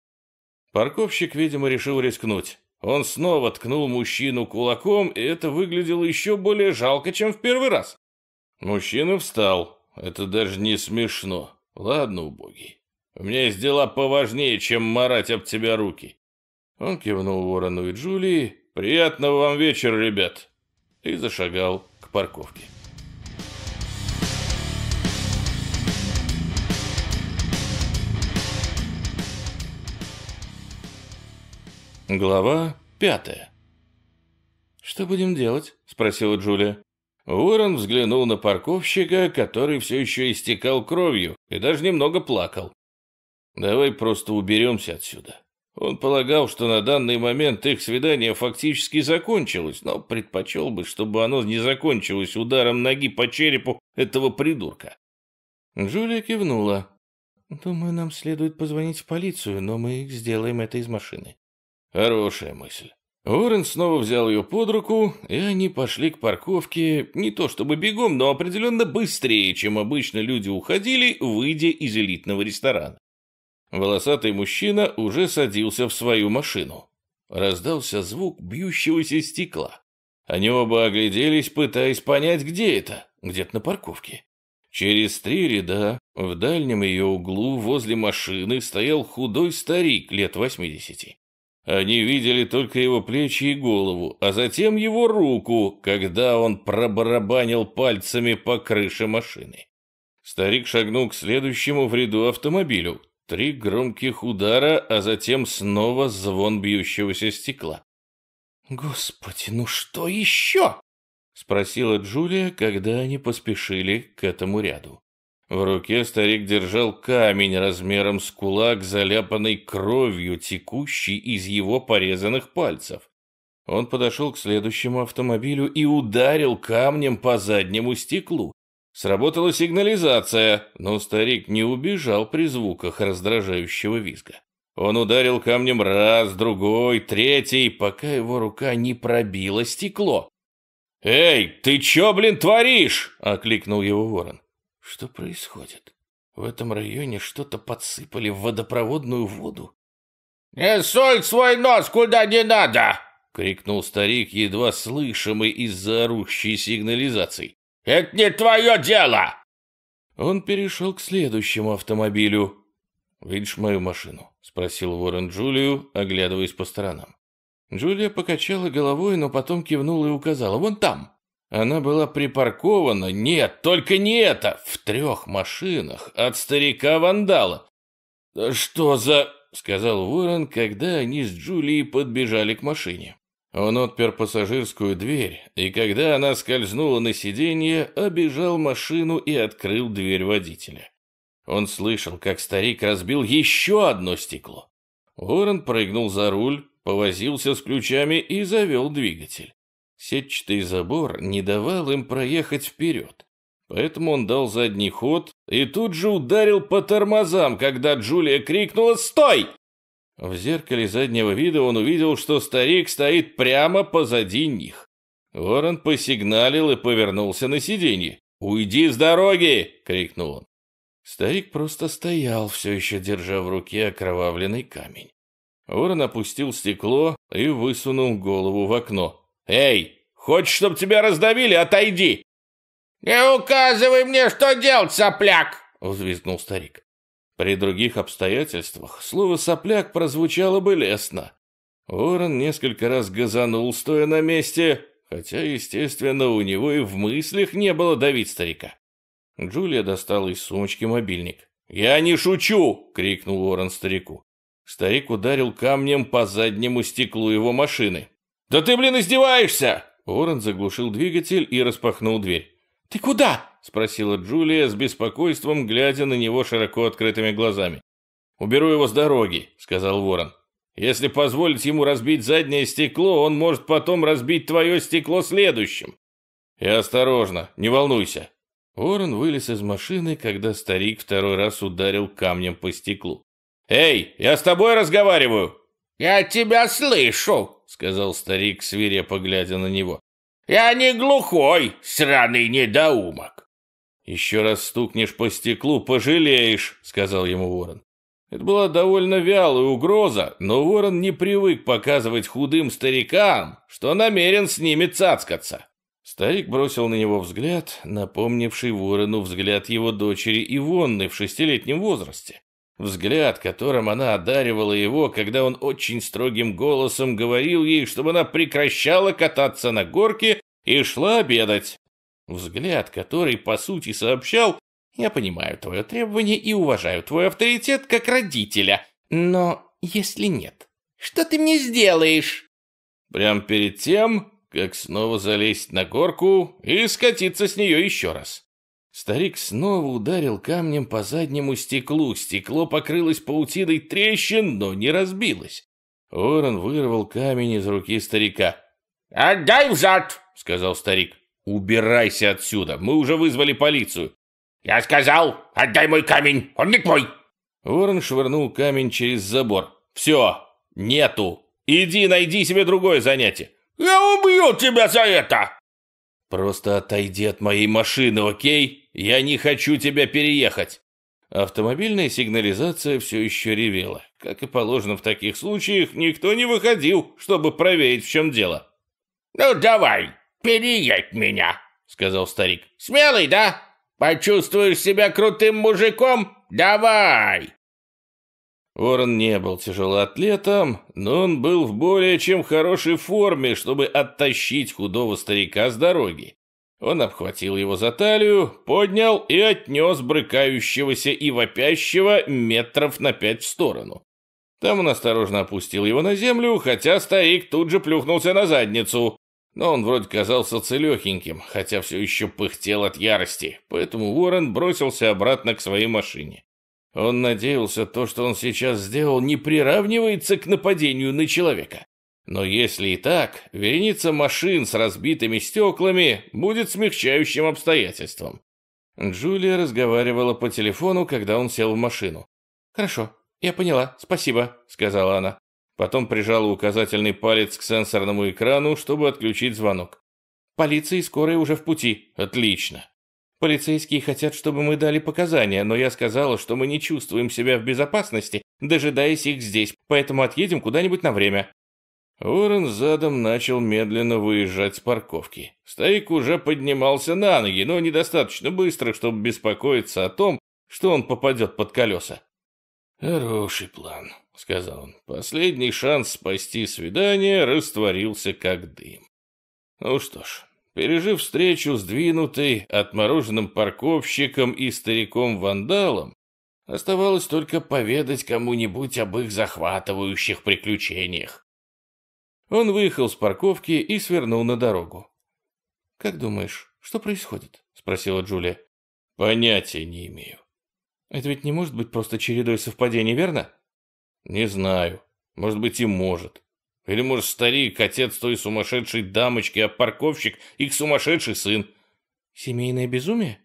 Парковщик, видимо, решил рискнуть. Он снова ткнул мужчину кулаком, и это выглядело еще более жалко, чем в первый раз. Мужчина встал. Это даже не смешно. Ладно, убогий. У меня есть дела поважнее, чем марать об тебя руки. Он кивнул Ворону и Джулии. «Приятного вам вечера, ребят!» И зашагал к парковке. Глава пятая. «Что будем делать?» – спросила Джулия. Уоррен взглянул на парковщика, который все еще истекал кровью и даже немного плакал. «Давай просто уберемся отсюда». Он полагал, что на данный момент их свидание фактически закончилось, но предпочел бы, чтобы оно не закончилось ударом ноги по черепу этого придурка. Джулия кивнула. «Думаю, нам следует позвонить в полицию, но мы сделаем это из машины. Хорошая мысль. Уоррен снова взял ее под руку, и они пошли к парковке не то чтобы бегом, но определенно быстрее, чем обычно люди уходили, выйдя из элитного ресторана. Волосатый мужчина уже садился в свою машину. Раздался звук бьющегося стекла. Они оба огляделись, пытаясь понять, где это. Где-то на парковке. Через три ряда, в дальнем ее углу, возле машины, стоял худой старик лет восьмидесяти. Они видели только его плечи и голову, а затем его руку, когда он пробарабанил пальцами по крыше машины. Старик шагнул к следующему в ряду автомобилю. Три громких удара, а затем снова звон бьющегося стекла. «Господи, ну что еще?» — спросила Джулия, когда они поспешили к этому ряду. В руке старик держал камень размером с кулак, заляпанный кровью, текущей из его порезанных пальцев. Он подошел к следующему автомобилю и ударил камнем по заднему стеклу. Сработала сигнализация, но старик не убежал при звуках раздражающего визга. Он ударил камнем раз, другой, третий, пока его рука не пробила стекло. «Эй, ты чё, блин, творишь?» – окликнул его ворон. Что происходит? В этом районе что-то подсыпали в водопроводную воду. «Не соль свой нос куда не надо!» — крикнул старик, едва слышимый из-за орущей сигнализации. «Это не твое дело!» Он перешел к следующему автомобилю. «Видишь мою машину?» — спросил Ворон Джулию, оглядываясь по сторонам. Джулия покачала головой, но потом кивнула и указала. «Вон там!» Она была припаркована, нет, только не это, в трех машинах от старика-вандала. «Что за...» — сказал Уоррен, когда они с Джулией подбежали к машине. Он отпер пассажирскую дверь, и когда она скользнула на сиденье, обежал машину и открыл дверь водителя. Он слышал, как старик разбил еще одно стекло. Уоррен прыгнул за руль, повозился с ключами и завел двигатель. Сетчатый забор не давал им проехать вперед, поэтому он дал задний ход и тут же ударил по тормозам, когда Джулия крикнула «Стой!». В зеркале заднего вида он увидел, что старик стоит прямо позади них. Уоррен посигналил и повернулся на сиденье. «Уйди с дороги!» — крикнул он. Старик просто стоял, все еще держа в руке окровавленный камень. Уоррен опустил стекло и высунул голову в окно. «Эй, хочешь, чтобы тебя раздавили? Отойди!» «Не указывай мне, что делать, сопляк!» — взвизгнул старик. При других обстоятельствах слово «сопляк» прозвучало бы лестно. Ворон несколько раз газанул, стоя на месте, хотя, естественно, у него и в мыслях не было давить старика. Джулия достала из сумочки мобильник. «Я не шучу!» — крикнул Ворон старику. Старик ударил камнем по заднему стеклу его машины. «Да ты, блин, издеваешься!» Уоррен заглушил двигатель и распахнул дверь. «Ты куда?» — спросила Джулия с беспокойством, глядя на него широко открытыми глазами. «Уберу его с дороги», — сказал Уоррен. «Если позволить ему разбить заднее стекло, он может потом разбить твое стекло следующим». «И осторожно, не волнуйся». Уоррен вылез из машины, когда старик второй раз ударил камнем по стеклу. «Эй, я с тобой разговариваю!» «Я тебя слышу!» сказал старик, свирепо глядя на него. «Я не глухой, сраный недоумок!» «Еще раз стукнешь по стеклу, пожалеешь», — сказал ему ворон. Это была довольно вялая угроза, но ворон не привык показывать худым старикам, что намерен с ними цацкаться. Старик бросил на него взгляд, напомнивший ворону взгляд его дочери Ивонны в шестилетнем возрасте. Взгляд, которым она одаривала его, когда он очень строгим голосом говорил ей, чтобы она прекращала кататься на горке и шла обедать. Взгляд, который, по сути, сообщал, «Я понимаю твое требование и уважаю твой авторитет как родителя, но если нет, что ты мне сделаешь?» Прям перед тем, как снова залезть на горку и скатиться с нее еще раз. Старик снова ударил камнем по заднему стеклу. Стекло покрылось паутиной трещин, но не разбилось. Орен вырвал камень из руки старика. «Отдай взад!» — сказал старик. «Убирайся отсюда! Мы уже вызвали полицию!» «Я сказал, отдай мой камень! Он не твой!» Ворон швырнул камень через забор. «Все! Нету! Иди найди себе другое занятие!» «Я убью тебя за это!» «Просто отойди от моей машины, окей? Я не хочу тебя переехать!» Автомобильная сигнализация все еще ревела. Как и положено в таких случаях, никто не выходил, чтобы проверить, в чем дело. «Ну давай, переедь меня!» — сказал старик. «Смелый, да? Почувствуешь себя крутым мужиком? Давай!» Уоррен не был тяжелоатлетом, но он был в более чем хорошей форме, чтобы оттащить худого старика с дороги. Он обхватил его за талию, поднял и отнес брыкающегося и вопящего метров на пять в сторону. Там он осторожно опустил его на землю, хотя старик тут же плюхнулся на задницу. Но он вроде казался целехеньким, хотя все еще пыхтел от ярости, поэтому Уоррен бросился обратно к своей машине. Он надеялся, то, что он сейчас сделал, не приравнивается к нападению на человека. Но если и так, вереница машин с разбитыми стеклами будет смягчающим обстоятельством. Джулия разговаривала по телефону, когда он сел в машину. «Хорошо, я поняла, спасибо», — сказала она. Потом прижала указательный палец к сенсорному экрану, чтобы отключить звонок. «Полиция и скорая уже в пути. Отлично. Полицейские хотят, чтобы мы дали показания, но я сказала, что мы не чувствуем себя в безопасности, дожидаясь их здесь, поэтому отъедем куда-нибудь на время». Уоррен задом начал медленно выезжать с парковки. Старик уже поднимался на ноги, но недостаточно быстро, чтобы беспокоиться о том, что он попадет под колеса. «Хороший план», — сказал он. «Последний шанс спасти свидание растворился как дым». «Ну что ж, пережив встречу с двинутой, отмороженным парковщиком и стариком-вандалом, оставалось только поведать кому-нибудь об их захватывающих приключениях. Он выехал с парковки и свернул на дорогу. «Как думаешь, что происходит?» — спросила Джулия. «Понятия не имею». «Это ведь не может быть просто чередой совпадений, верно?» «Не знаю. Может быть и может. Или, может, старик, отец той сумасшедшей дамочки, а парковщик — их сумасшедший сын. Семейное безумие?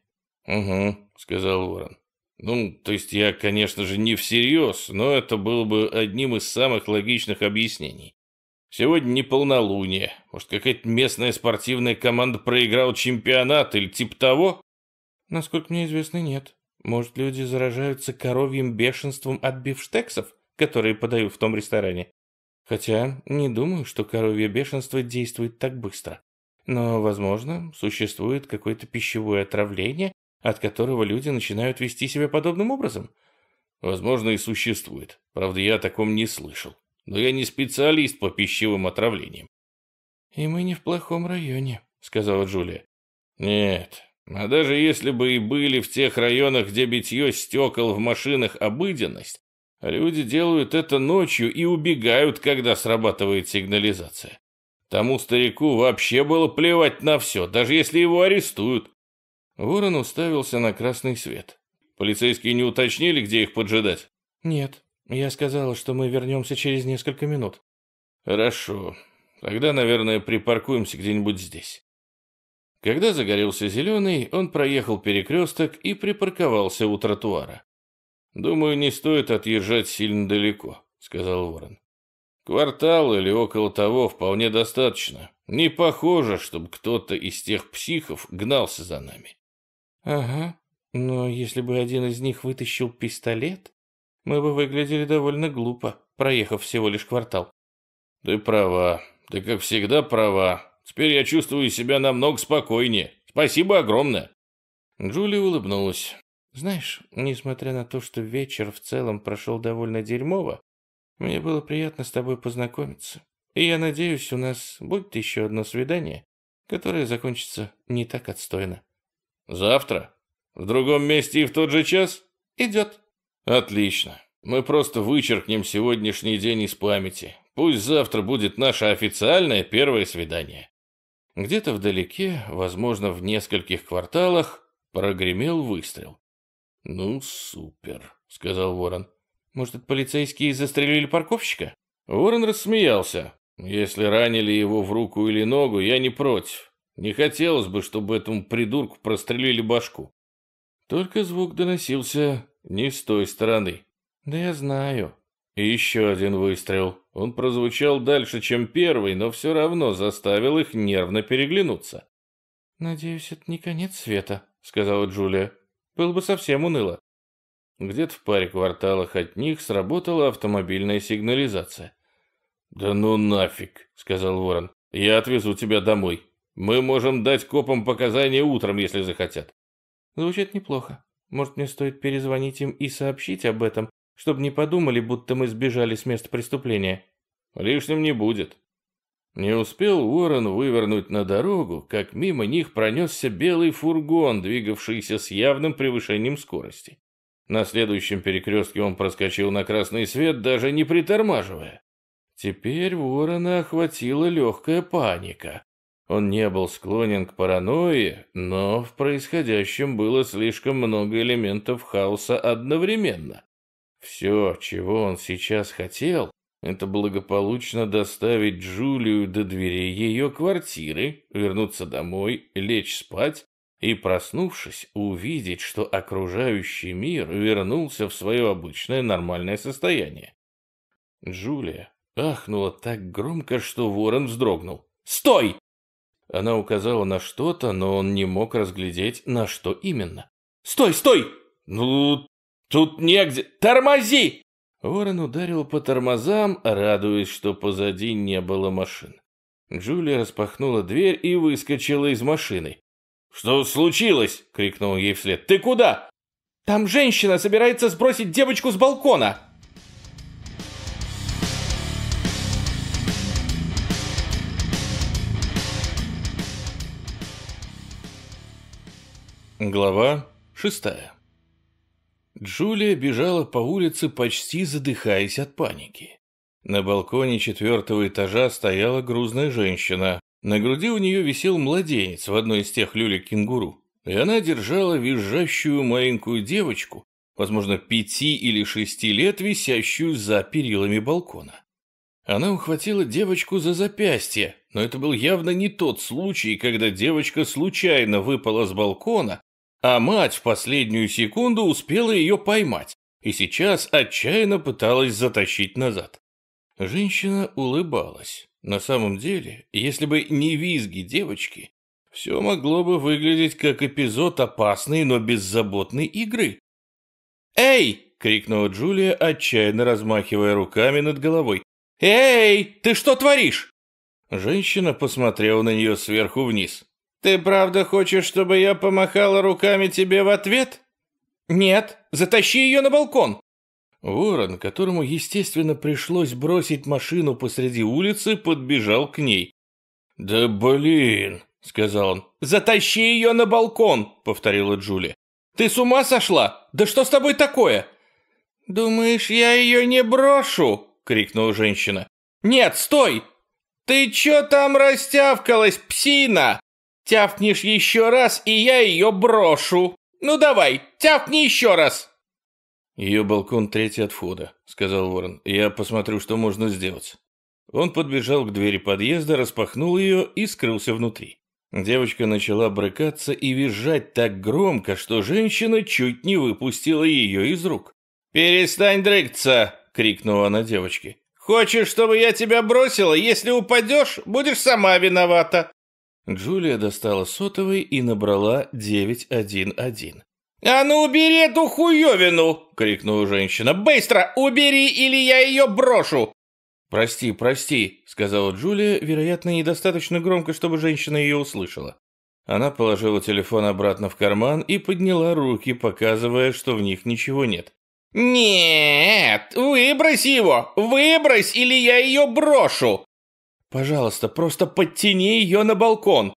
Угу, сказал Ворон. Ну, то есть я, конечно же, не всерьез, но это было бы одним из самых логичных объяснений. Сегодня не полнолуние. Может, какая-то местная спортивная команда проиграла чемпионат или типа того? Насколько мне известно, нет. Может, люди заражаются коровьим бешенством от бифштексов, которые подают в том ресторане? Хотя не думаю, что коровье бешенство действует так быстро. Но, возможно, существует какое-то пищевое отравление, от которого люди начинают вести себя подобным образом. Возможно, и существует. Правда, я о таком не слышал. Но я не специалист по пищевым отравлениям. И мы не в плохом районе, сказала Джулия. Нет, а даже если бы и были в тех районах, где битье стекол в машинах обыденность, Люди делают это ночью и убегают, когда срабатывает сигнализация. Тому старику вообще было плевать на все, даже если его арестуют. Ворон уставился на красный свет. Полицейские не уточнили, где их поджидать? Нет, я сказала, что мы вернемся через несколько минут. Хорошо, тогда, наверное, припаркуемся где-нибудь здесь. Когда загорелся зеленый, он проехал перекресток и припарковался у тротуара. «Думаю, не стоит отъезжать сильно далеко», — сказал Ворон. «Квартал или около того вполне достаточно. Не похоже, чтобы кто-то из тех психов гнался за нами». «Ага, но если бы один из них вытащил пистолет, мы бы выглядели довольно глупо, проехав всего лишь квартал». «Ты права. Ты, как всегда, права. Теперь я чувствую себя намного спокойнее. Спасибо огромное». Джулия улыбнулась. Знаешь, несмотря на то, что вечер в целом прошел довольно дерьмово, мне было приятно с тобой познакомиться. И я надеюсь, у нас будет еще одно свидание, которое закончится не так отстойно. Завтра? В другом месте и в тот же час? Идет. Отлично. Мы просто вычеркнем сегодняшний день из памяти. Пусть завтра будет наше официальное первое свидание. Где-то вдалеке, возможно, в нескольких кварталах, прогремел выстрел. «Ну, супер», — сказал Ворон. «Может, это полицейские застрелили парковщика?» Ворон рассмеялся. «Если ранили его в руку или ногу, я не против. Не хотелось бы, чтобы этому придурку прострелили башку». Только звук доносился не с той стороны. «Да я знаю». И еще один выстрел. Он прозвучал дальше, чем первый, но все равно заставил их нервно переглянуться. «Надеюсь, это не конец света», — сказала Джулия было бы совсем уныло. Где-то в паре кварталах от них сработала автомобильная сигнализация. «Да ну нафиг», — сказал Ворон. «Я отвезу тебя домой. Мы можем дать копам показания утром, если захотят». «Звучит неплохо. Может, мне стоит перезвонить им и сообщить об этом, чтобы не подумали, будто мы сбежали с места преступления?» «Лишним не будет. Не успел Уоррен вывернуть на дорогу, как мимо них пронесся белый фургон, двигавшийся с явным превышением скорости. На следующем перекрестке он проскочил на красный свет, даже не притормаживая. Теперь Уоррена охватила легкая паника. Он не был склонен к паранойи, но в происходящем было слишком много элементов хаоса одновременно. Все, чего он сейчас хотел, это благополучно доставить Джулию до дверей ее квартиры, вернуться домой, лечь спать и, проснувшись, увидеть, что окружающий мир вернулся в свое обычное нормальное состояние. Джулия ахнула так громко, что Ворон вздрогнул. «Стой!» Она указала на что-то, но он не мог разглядеть, на что именно. «Стой, стой! Ну, тут негде... Тормози!» Ворон ударил по тормозам, радуясь, что позади не было машин. Джулия распахнула дверь и выскочила из машины. «Что случилось?» — крикнул ей вслед. «Ты куда?» «Там женщина собирается сбросить девочку с балкона!» Глава шестая Джулия бежала по улице, почти задыхаясь от паники. На балконе четвертого этажа стояла грузная женщина. На груди у нее висел младенец в одной из тех люлек-кенгуру. И она держала визжащую маленькую девочку, возможно, пяти или шести лет, висящую за перилами балкона. Она ухватила девочку за запястье, но это был явно не тот случай, когда девочка случайно выпала с балкона а мать в последнюю секунду успела ее поймать и сейчас отчаянно пыталась затащить назад. Женщина улыбалась. На самом деле, если бы не визги девочки, все могло бы выглядеть как эпизод опасной, но беззаботной игры. «Эй!» — крикнула Джулия, отчаянно размахивая руками над головой. «Эй! Ты что творишь?» Женщина посмотрела на нее сверху вниз. «Ты правда хочешь, чтобы я помахала руками тебе в ответ?» «Нет, затащи ее на балкон!» Ворон, которому, естественно, пришлось бросить машину посреди улицы, подбежал к ней. «Да блин!» — сказал он. «Затащи ее на балкон!» — повторила Джули. «Ты с ума сошла? Да что с тобой такое?» «Думаешь, я ее не брошу?» — крикнула женщина. «Нет, стой! Ты чё там растявкалась, псина? Тяпнешь еще раз, и я ее брошу. Ну давай, тяпни еще раз. Ее балкон третий от входа, сказал Ворон. Я посмотрю, что можно сделать. Он подбежал к двери подъезда, распахнул ее и скрылся внутри. Девочка начала брыкаться и визжать так громко, что женщина чуть не выпустила ее из рук. «Перестань дрыгаться!» — крикнула она девочке. «Хочешь, чтобы я тебя бросила? Если упадешь, будешь сама виновата!» Джулия достала сотовый и набрала 911. «А ну убери эту хуевину!» — крикнула женщина. «Быстро убери, или я ее брошу!» «Прости, прости», — сказала Джулия, вероятно, недостаточно громко, чтобы женщина ее услышала. Она положила телефон обратно в карман и подняла руки, показывая, что в них ничего нет. «Нет, выбрось его! Выбрось, или я ее брошу!» Пожалуйста, просто подтяни ее на балкон!»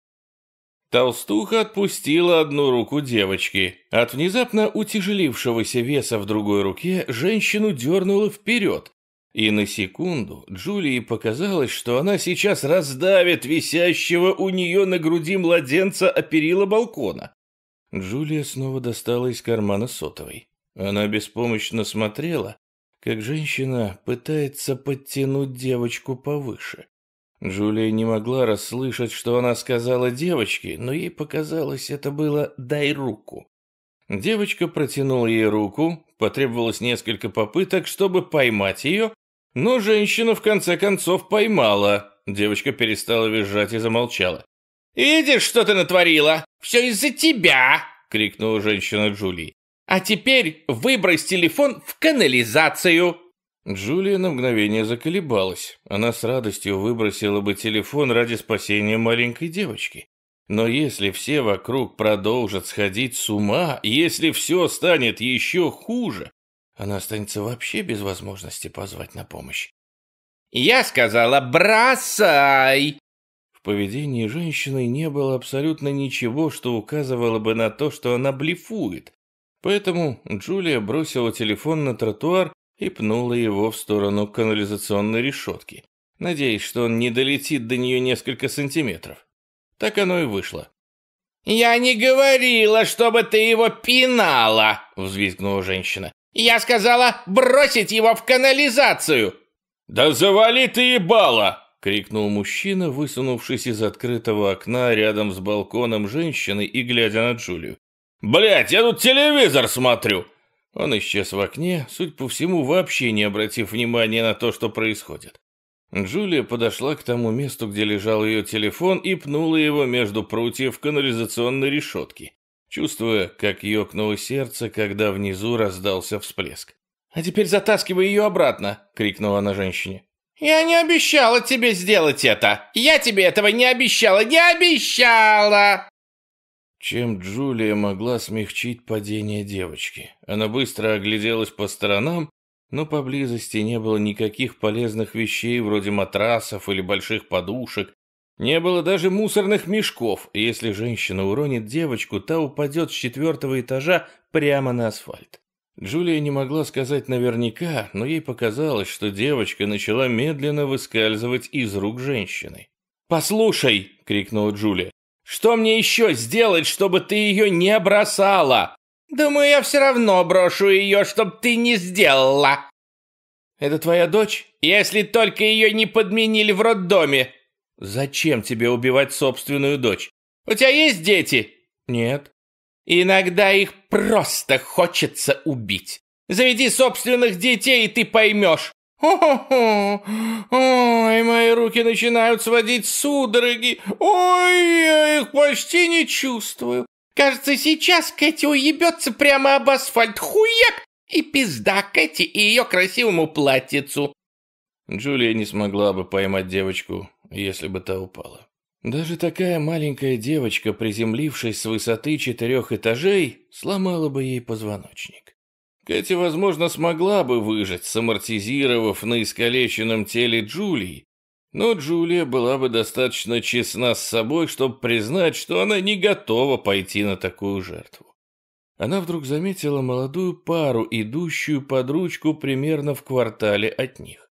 Толстуха отпустила одну руку девочки. От внезапно утяжелившегося веса в другой руке женщину дернула вперед. И на секунду Джулии показалось, что она сейчас раздавит висящего у нее на груди младенца оперила балкона. Джулия снова достала из кармана сотовой. Она беспомощно смотрела, как женщина пытается подтянуть девочку повыше. Джулия не могла расслышать, что она сказала девочке, но ей показалось, это было «дай руку». Девочка протянула ей руку, потребовалось несколько попыток, чтобы поймать ее, но женщина в конце концов поймала. Девочка перестала визжать и замолчала. «Видишь, что ты натворила? Все из-за тебя!» — крикнула женщина Джулии. «А теперь выбрось телефон в канализацию!» Джулия на мгновение заколебалась. Она с радостью выбросила бы телефон ради спасения маленькой девочки. Но если все вокруг продолжат сходить с ума, если все станет еще хуже, она останется вообще без возможности позвать на помощь. «Я сказала, бросай!» В поведении женщины не было абсолютно ничего, что указывало бы на то, что она блефует. Поэтому Джулия бросила телефон на тротуар и пнула его в сторону канализационной решетки, надеясь, что он не долетит до нее несколько сантиметров. Так оно и вышло. «Я не говорила, чтобы ты его пинала!» — взвизгнула женщина. «Я сказала бросить его в канализацию!» «Да завали ты ебало!» — крикнул мужчина, высунувшись из открытого окна рядом с балконом женщины и глядя на Джулию. «Блядь, я тут телевизор смотрю!» Он исчез в окне, суть по всему, вообще не обратив внимания на то, что происходит. Джулия подошла к тому месту, где лежал ее телефон, и пнула его между прутьев канализационной решетки, чувствуя, как ёкнуло сердце, когда внизу раздался всплеск. «А теперь затаскивай ее обратно!» — крикнула она женщине. «Я не обещала тебе сделать это! Я тебе этого не обещала! Не обещала!» Чем Джулия могла смягчить падение девочки? Она быстро огляделась по сторонам, но поблизости не было никаких полезных вещей вроде матрасов или больших подушек, не было даже мусорных мешков, если женщина уронит девочку, та упадет с четвертого этажа прямо на асфальт. Джулия не могла сказать наверняка, но ей показалось, что девочка начала медленно выскальзывать из рук женщины. «Послушай!» — крикнула Джулия. Что мне еще сделать, чтобы ты ее не бросала? Думаю, я все равно брошу ее, чтобы ты не сделала. Это твоя дочь? Если только ее не подменили в роддоме. Зачем тебе убивать собственную дочь? У тебя есть дети? Нет. Иногда их просто хочется убить. Заведи собственных детей, и ты поймешь. Ой, мои руки начинают сводить судороги. Ой, я их почти не чувствую. Кажется, сейчас Кэти уебется прямо об асфальт. Хуяк! И пизда Кэти и ее красивому платьицу. Джулия не смогла бы поймать девочку, если бы та упала. Даже такая маленькая девочка, приземлившись с высоты четырех этажей, сломала бы ей позвоночник. Кэти, возможно, смогла бы выжить, самортизировав на искалеченном теле Джулии, но Джулия была бы достаточно честна с собой, чтобы признать, что она не готова пойти на такую жертву. Она вдруг заметила молодую пару, идущую под ручку примерно в квартале от них.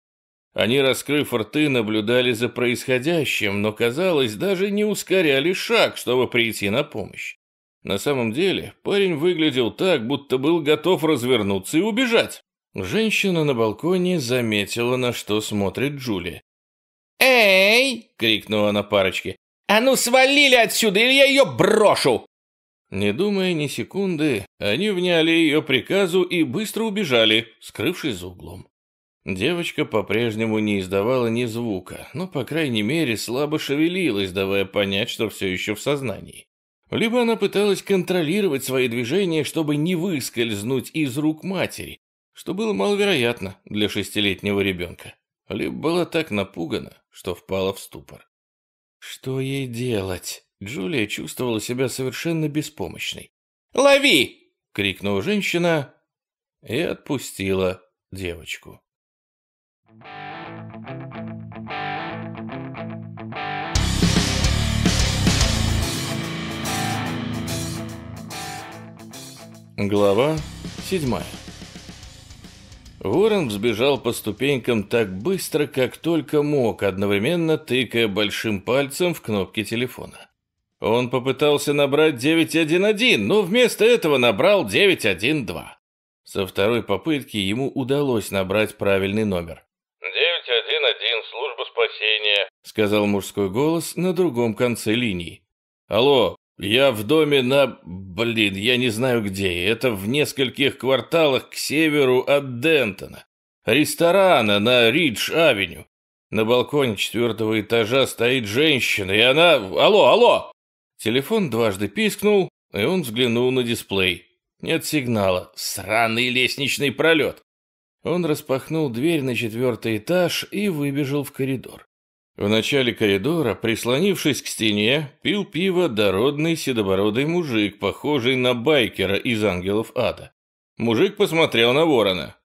Они, раскрыв рты, наблюдали за происходящим, но, казалось, даже не ускоряли шаг, чтобы прийти на помощь. На самом деле, парень выглядел так, будто был готов развернуться и убежать. Женщина на балконе заметила, на что смотрит Джули. «Эй!» — крикнула она парочке. «А ну свалили отсюда, или я ее брошу!» Не думая ни секунды, они вняли ее приказу и быстро убежали, скрывшись за углом. Девочка по-прежнему не издавала ни звука, но, по крайней мере, слабо шевелилась, давая понять, что все еще в сознании. Либо она пыталась контролировать свои движения, чтобы не выскользнуть из рук матери, что было маловероятно для шестилетнего ребенка, либо была так напугана, что впала в ступор. Что ей делать? Джулия чувствовала себя совершенно беспомощной. «Лови!» — крикнула женщина и отпустила девочку. Thank you. Глава 7 Ворон взбежал по ступенькам так быстро, как только мог, одновременно тыкая большим пальцем в кнопки телефона. Он попытался набрать 911, но вместо этого набрал 912. Со второй попытки ему удалось набрать правильный номер. «911, служба спасения», — сказал мужской голос на другом конце линии. «Алло, «Я в доме на... блин, я не знаю где. Это в нескольких кварталах к северу от Дентона. Ресторана на Ридж-авеню. На балконе четвертого этажа стоит женщина, и она... Алло, алло!» Телефон дважды пискнул, и он взглянул на дисплей. Нет сигнала. Сраный лестничный пролет. Он распахнул дверь на четвертый этаж и выбежал в коридор. В начале коридора, прислонившись к стене, пил пиво дородный седобородый мужик, похожий на байкера из «Ангелов ада». Мужик посмотрел на ворона.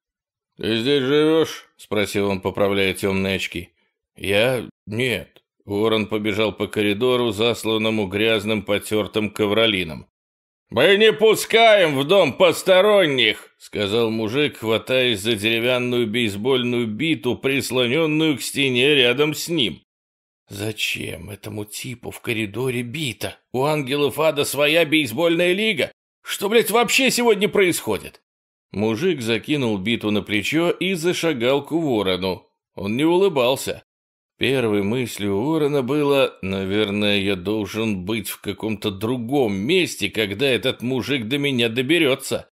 «Ты здесь живешь?» – спросил он, поправляя темные очки. «Я... нет». Ворон побежал по коридору, засланному грязным потертым ковролином. «Мы не пускаем в дом посторонних!» — сказал мужик, хватаясь за деревянную бейсбольную биту, прислоненную к стене рядом с ним. «Зачем этому типу в коридоре бита? У ангелов ада своя бейсбольная лига! Что, блядь, вообще сегодня происходит?» Мужик закинул биту на плечо и зашагал к ворону. Он не улыбался. Первой мыслью Уоррена было, наверное, я должен быть в каком-то другом месте, когда этот мужик до меня доберется.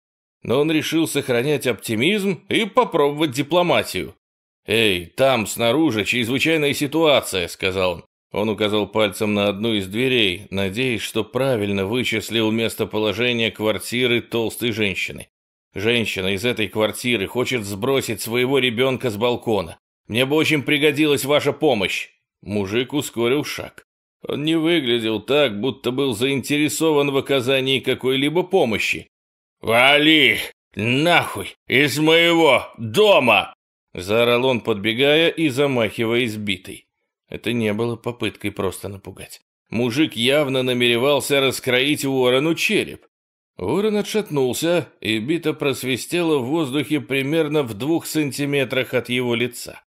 Но он решил сохранять оптимизм и попробовать дипломатию. «Эй, там снаружи чрезвычайная ситуация», — сказал он. Он указал пальцем на одну из дверей, надеясь, что правильно вычислил местоположение квартиры толстой женщины. Женщина из этой квартиры хочет сбросить своего ребенка с балкона. Мне бы очень пригодилась ваша помощь». Мужик ускорил шаг. Он не выглядел так, будто был заинтересован в оказании какой-либо помощи. «Вали! Нахуй! Из моего дома!» Заорал он, подбегая и замахиваясь битой. Это не было попыткой просто напугать. Мужик явно намеревался раскроить Уоррену череп. Уоррен отшатнулся, и бита просвистела в воздухе примерно в двух сантиметрах от его лица.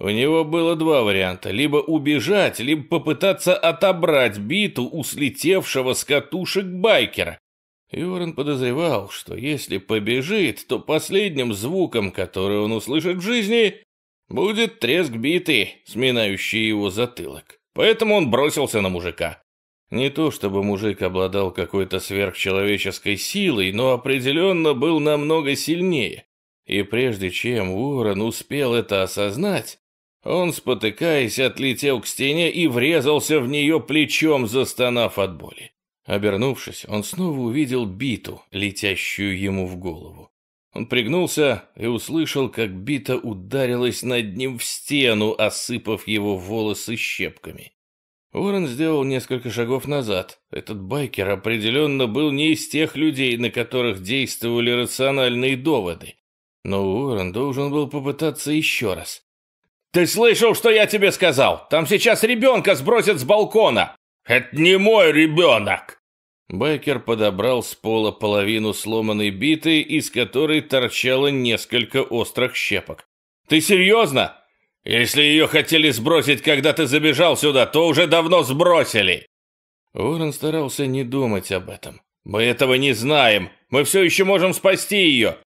У него было два варианта – либо убежать, либо попытаться отобрать биту у слетевшего с катушек байкера. Юрон подозревал, что если побежит, то последним звуком, который он услышит в жизни, будет треск биты, сминающий его затылок. Поэтому он бросился на мужика. Не то чтобы мужик обладал какой-то сверхчеловеческой силой, но определенно был намного сильнее. И прежде чем Уоррен успел это осознать, он, спотыкаясь, отлетел к стене и врезался в нее плечом, застонав от боли. Обернувшись, он снова увидел биту, летящую ему в голову. Он пригнулся и услышал, как бита ударилась над ним в стену, осыпав его волосы щепками. Уоррен сделал несколько шагов назад. Этот байкер определенно был не из тех людей, на которых действовали рациональные доводы. Но Уоррен должен был попытаться еще раз. «Ты слышал, что я тебе сказал? Там сейчас ребенка сбросят с балкона!» «Это не мой ребенок!» Беккер подобрал с пола половину сломанной биты, из которой торчало несколько острых щепок. «Ты серьезно? Если ее хотели сбросить, когда ты забежал сюда, то уже давно сбросили!» Уоррен старался не думать об этом. «Мы этого не знаем. Мы все еще можем спасти ее!»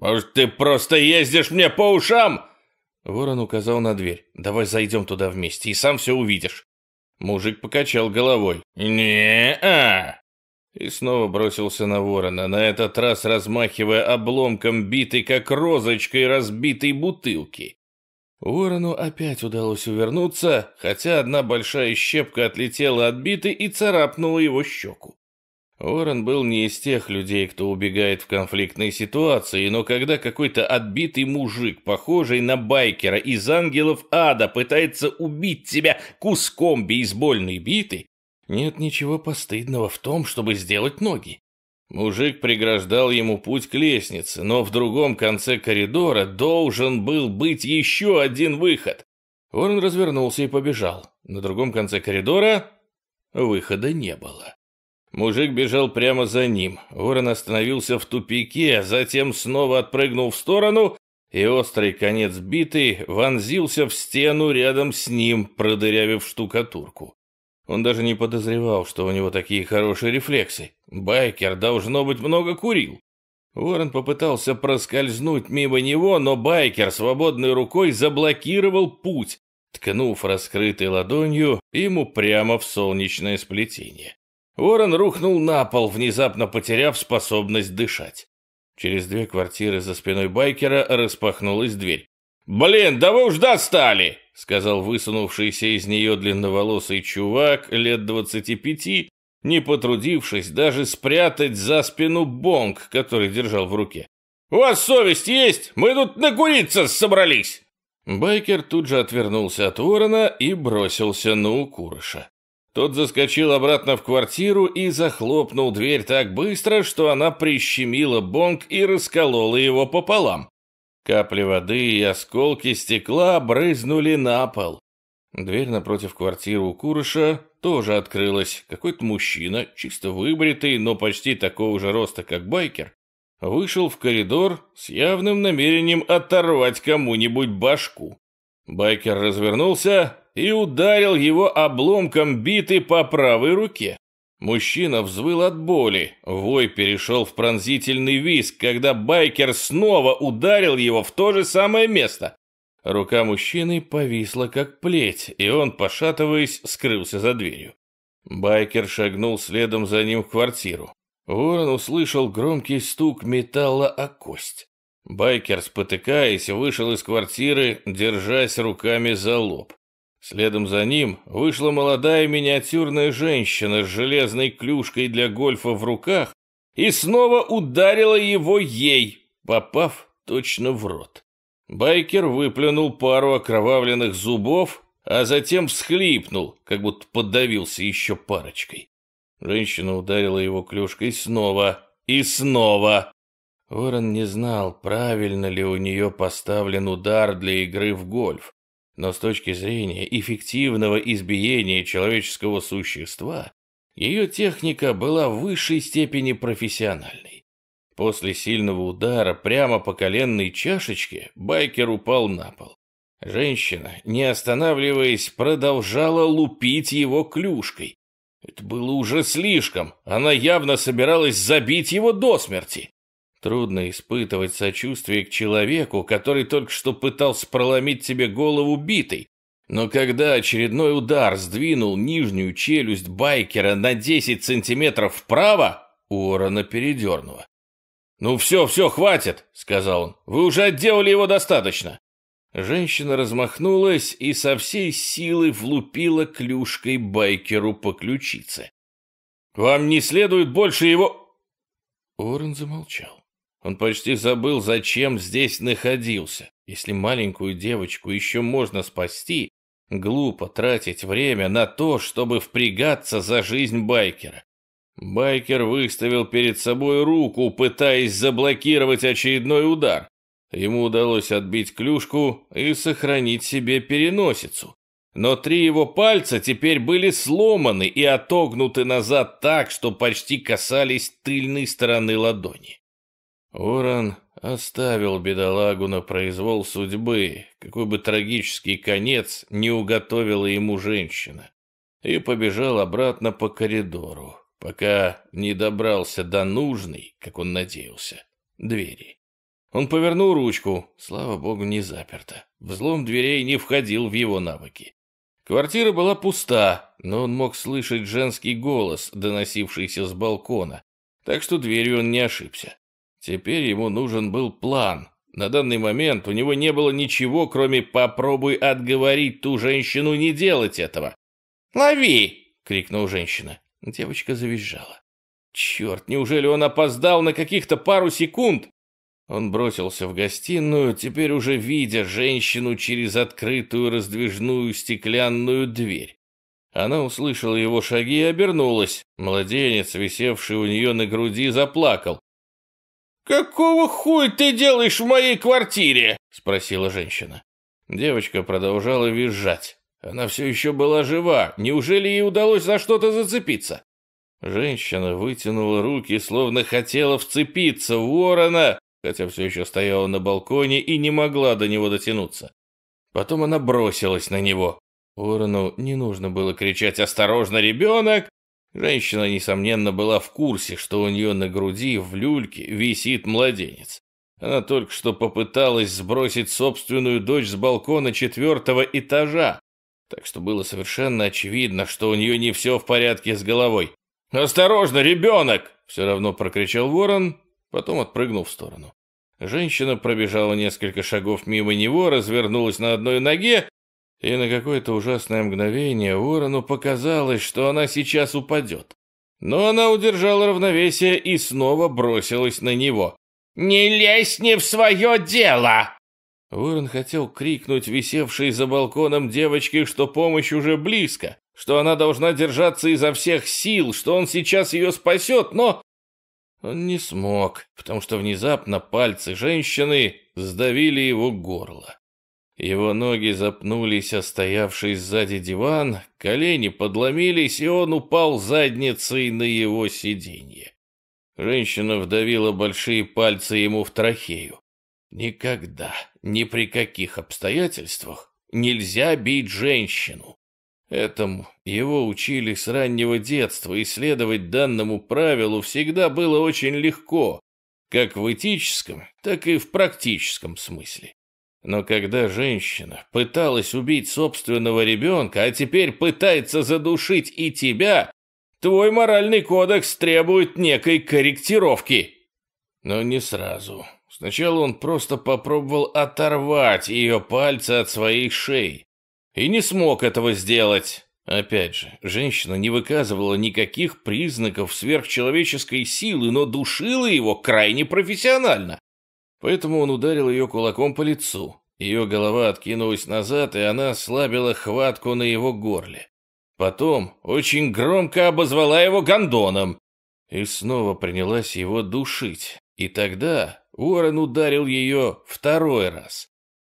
«Может, ты просто ездишь мне по ушам?» Ворон указал на дверь. «Давай зайдем туда вместе, и сам все увидишь». Мужик покачал головой. «Не-а!» И снова бросился на ворона, на этот раз размахивая обломком битой, как розочкой разбитой бутылки. Ворону опять удалось увернуться, хотя одна большая щепка отлетела от биты и царапнула его щеку. Уоррен был не из тех людей, кто убегает в конфликтные ситуации, но когда какой-то отбитый мужик, похожий на байкера из «Ангелов Ада», пытается убить тебя куском бейсбольной биты, нет ничего постыдного в том, чтобы сделать ноги. Мужик преграждал ему путь к лестнице, но в другом конце коридора должен был быть еще один выход. Уоррен развернулся и побежал. На другом конце коридора выхода не было. Мужик бежал прямо за ним. Ворон остановился в тупике, затем снова отпрыгнул в сторону, и острый конец биты вонзился в стену рядом с ним, продырявив штукатурку. Он даже не подозревал, что у него такие хорошие рефлексы. Байкер, должно быть, много курил. Уоррен попытался проскользнуть мимо него, но байкер свободной рукой заблокировал путь, ткнув раскрытой ладонью ему прямо в солнечное сплетение. Ворон рухнул на пол, внезапно потеряв способность дышать. Через две квартиры за спиной байкера распахнулась дверь. «Блин, да вы уж достали!» — сказал высунувшийся из нее длинноволосый чувак лет двадцати пяти, не потрудившись даже спрятать за спину бонг, который держал в руке. «У вас совесть есть? Мы тут накуриться собрались!» Байкер тут же отвернулся от ворона и бросился на укурыша. Тот заскочил обратно в квартиру и захлопнул дверь так быстро, что она прищемила бонг и расколола его пополам. Капли воды и осколки стекла брызнули на пол. Дверь напротив квартиры у Курыша тоже открылась. Какой-то мужчина, чисто выбритый, но почти такого же роста, как байкер, вышел в коридор с явным намерением оторвать кому-нибудь башку. Байкер развернулся и ударил его обломком биты по правой руке. Мужчина взвыл от боли, вой перешел в пронзительный визг, когда байкер снова ударил его в то же самое место. Рука мужчины повисла как плеть, и он, пошатываясь, скрылся за дверью. Байкер шагнул следом за ним в квартиру. Ворон услышал громкий стук металла о кость. Байкер, спотыкаясь, вышел из квартиры, держась руками за лоб. Следом за ним вышла молодая миниатюрная женщина с железной клюшкой для гольфа в руках и снова ударила его ей, попав точно в рот. Байкер выплюнул пару окровавленных зубов, а затем всхлипнул, как будто подавился еще парочкой. Женщина ударила его клюшкой снова и снова. Ворон не знал, правильно ли у нее поставлен удар для игры в гольф. Но с точки зрения эффективного избиения человеческого существа, ее техника была в высшей степени профессиональной. После сильного удара прямо по коленной чашечке байкер упал на пол. Женщина, не останавливаясь, продолжала лупить его клюшкой. Это было уже слишком, она явно собиралась забить его до смерти. Трудно испытывать сочувствие к человеку, который только что пытался проломить тебе голову битой. Но когда очередной удар сдвинул нижнюю челюсть байкера на 10 сантиметров вправо, Уоррена передернуло. «Ну все, все, хватит!» — сказал он. «Вы уже отделали его достаточно!» Женщина размахнулась и со всей силы влупила клюшкой байкеру по ключице. «Вам не следует больше его...» Уоррен замолчал. Он почти забыл, зачем здесь находился. Если маленькую девочку еще можно спасти, глупо тратить время на то, чтобы впрягаться за жизнь байкера. Байкер выставил перед собой руку, пытаясь заблокировать очередной удар. Ему удалось отбить клюшку и сохранить себе переносицу. Но три его пальца теперь были сломаны и отогнуты назад так, что почти касались тыльной стороны ладони. Оран оставил бедолагу на произвол судьбы, какой бы трагический конец не уготовила ему женщина, и побежал обратно по коридору, пока не добрался до нужной, как он надеялся, двери. Он повернул ручку, слава богу, не заперто. Взлом дверей не входил в его навыки. Квартира была пуста, но он мог слышать женский голос, доносившийся с балкона, так что дверью он не ошибся. Теперь ему нужен был план. На данный момент у него не было ничего, кроме «попробуй отговорить ту женщину не делать этого». «Лови!» — крикнула женщина. Девочка завизжала. «Черт, неужели он опоздал на каких-то пару секунд?» Он бросился в гостиную, теперь уже видя женщину через открытую раздвижную стеклянную дверь. Она услышала его шаги и обернулась. Младенец, висевший у нее на груди, заплакал. «Какого хуй ты делаешь в моей квартире?» — спросила женщина. Девочка продолжала визжать. Она все еще была жива. Неужели ей удалось за что-то зацепиться? Женщина вытянула руки, словно хотела вцепиться в ворона, хотя все еще стояла на балконе и не могла до него дотянуться. Потом она бросилась на него. Ворону не нужно было кричать «Осторожно, ребенок!», Женщина, несомненно, была в курсе, что у нее на груди в люльке висит младенец. Она только что попыталась сбросить собственную дочь с балкона четвертого этажа, так что было совершенно очевидно, что у нее не все в порядке с головой. «Осторожно, ребенок!» — все равно прокричал ворон, потом отпрыгнул в сторону. Женщина пробежала несколько шагов мимо него, развернулась на одной ноге и на какое-то ужасное мгновение Урону показалось, что она сейчас упадет. Но она удержала равновесие и снова бросилась на него. «Не лезь не в свое дело!» Уоррен хотел крикнуть висевшей за балконом девочке, что помощь уже близко, что она должна держаться изо всех сил, что он сейчас ее спасет, но... Он не смог, потому что внезапно пальцы женщины сдавили его горло. Его ноги запнулись о а стоявший сзади диван, колени подломились, и он упал задницей на его сиденье. Женщина вдавила большие пальцы ему в трахею. Никогда, ни при каких обстоятельствах нельзя бить женщину. Этому его учили с раннего детства, и следовать данному правилу всегда было очень легко, как в этическом, так и в практическом смысле. Но когда женщина пыталась убить собственного ребенка, а теперь пытается задушить и тебя, твой моральный кодекс требует некой корректировки. Но не сразу. Сначала он просто попробовал оторвать ее пальцы от своей шеи. И не смог этого сделать. Опять же, женщина не выказывала никаких признаков сверхчеловеческой силы, но душила его крайне профессионально. Поэтому он ударил ее кулаком по лицу. Ее голова откинулась назад, и она ослабила хватку на его горле. Потом очень громко обозвала его гондоном. И снова принялась его душить. И тогда Уоррен ударил ее второй раз.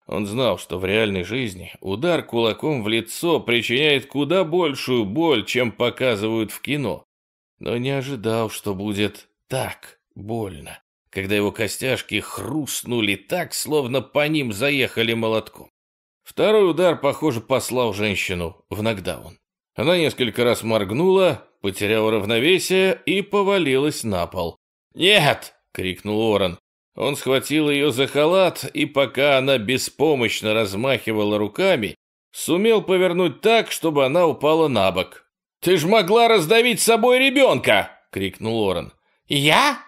Он знал, что в реальной жизни удар кулаком в лицо причиняет куда большую боль, чем показывают в кино. Но не ожидал, что будет так больно когда его костяшки хрустнули так, словно по ним заехали молотком. Второй удар, похоже, послал женщину в нокдаун. Она несколько раз моргнула, потеряла равновесие и повалилась на пол. «Нет!» — крикнул Оран. Он схватил ее за халат, и пока она беспомощно размахивала руками, сумел повернуть так, чтобы она упала на бок. «Ты ж могла раздавить с собой ребенка!» — крикнул Оран. «Я?»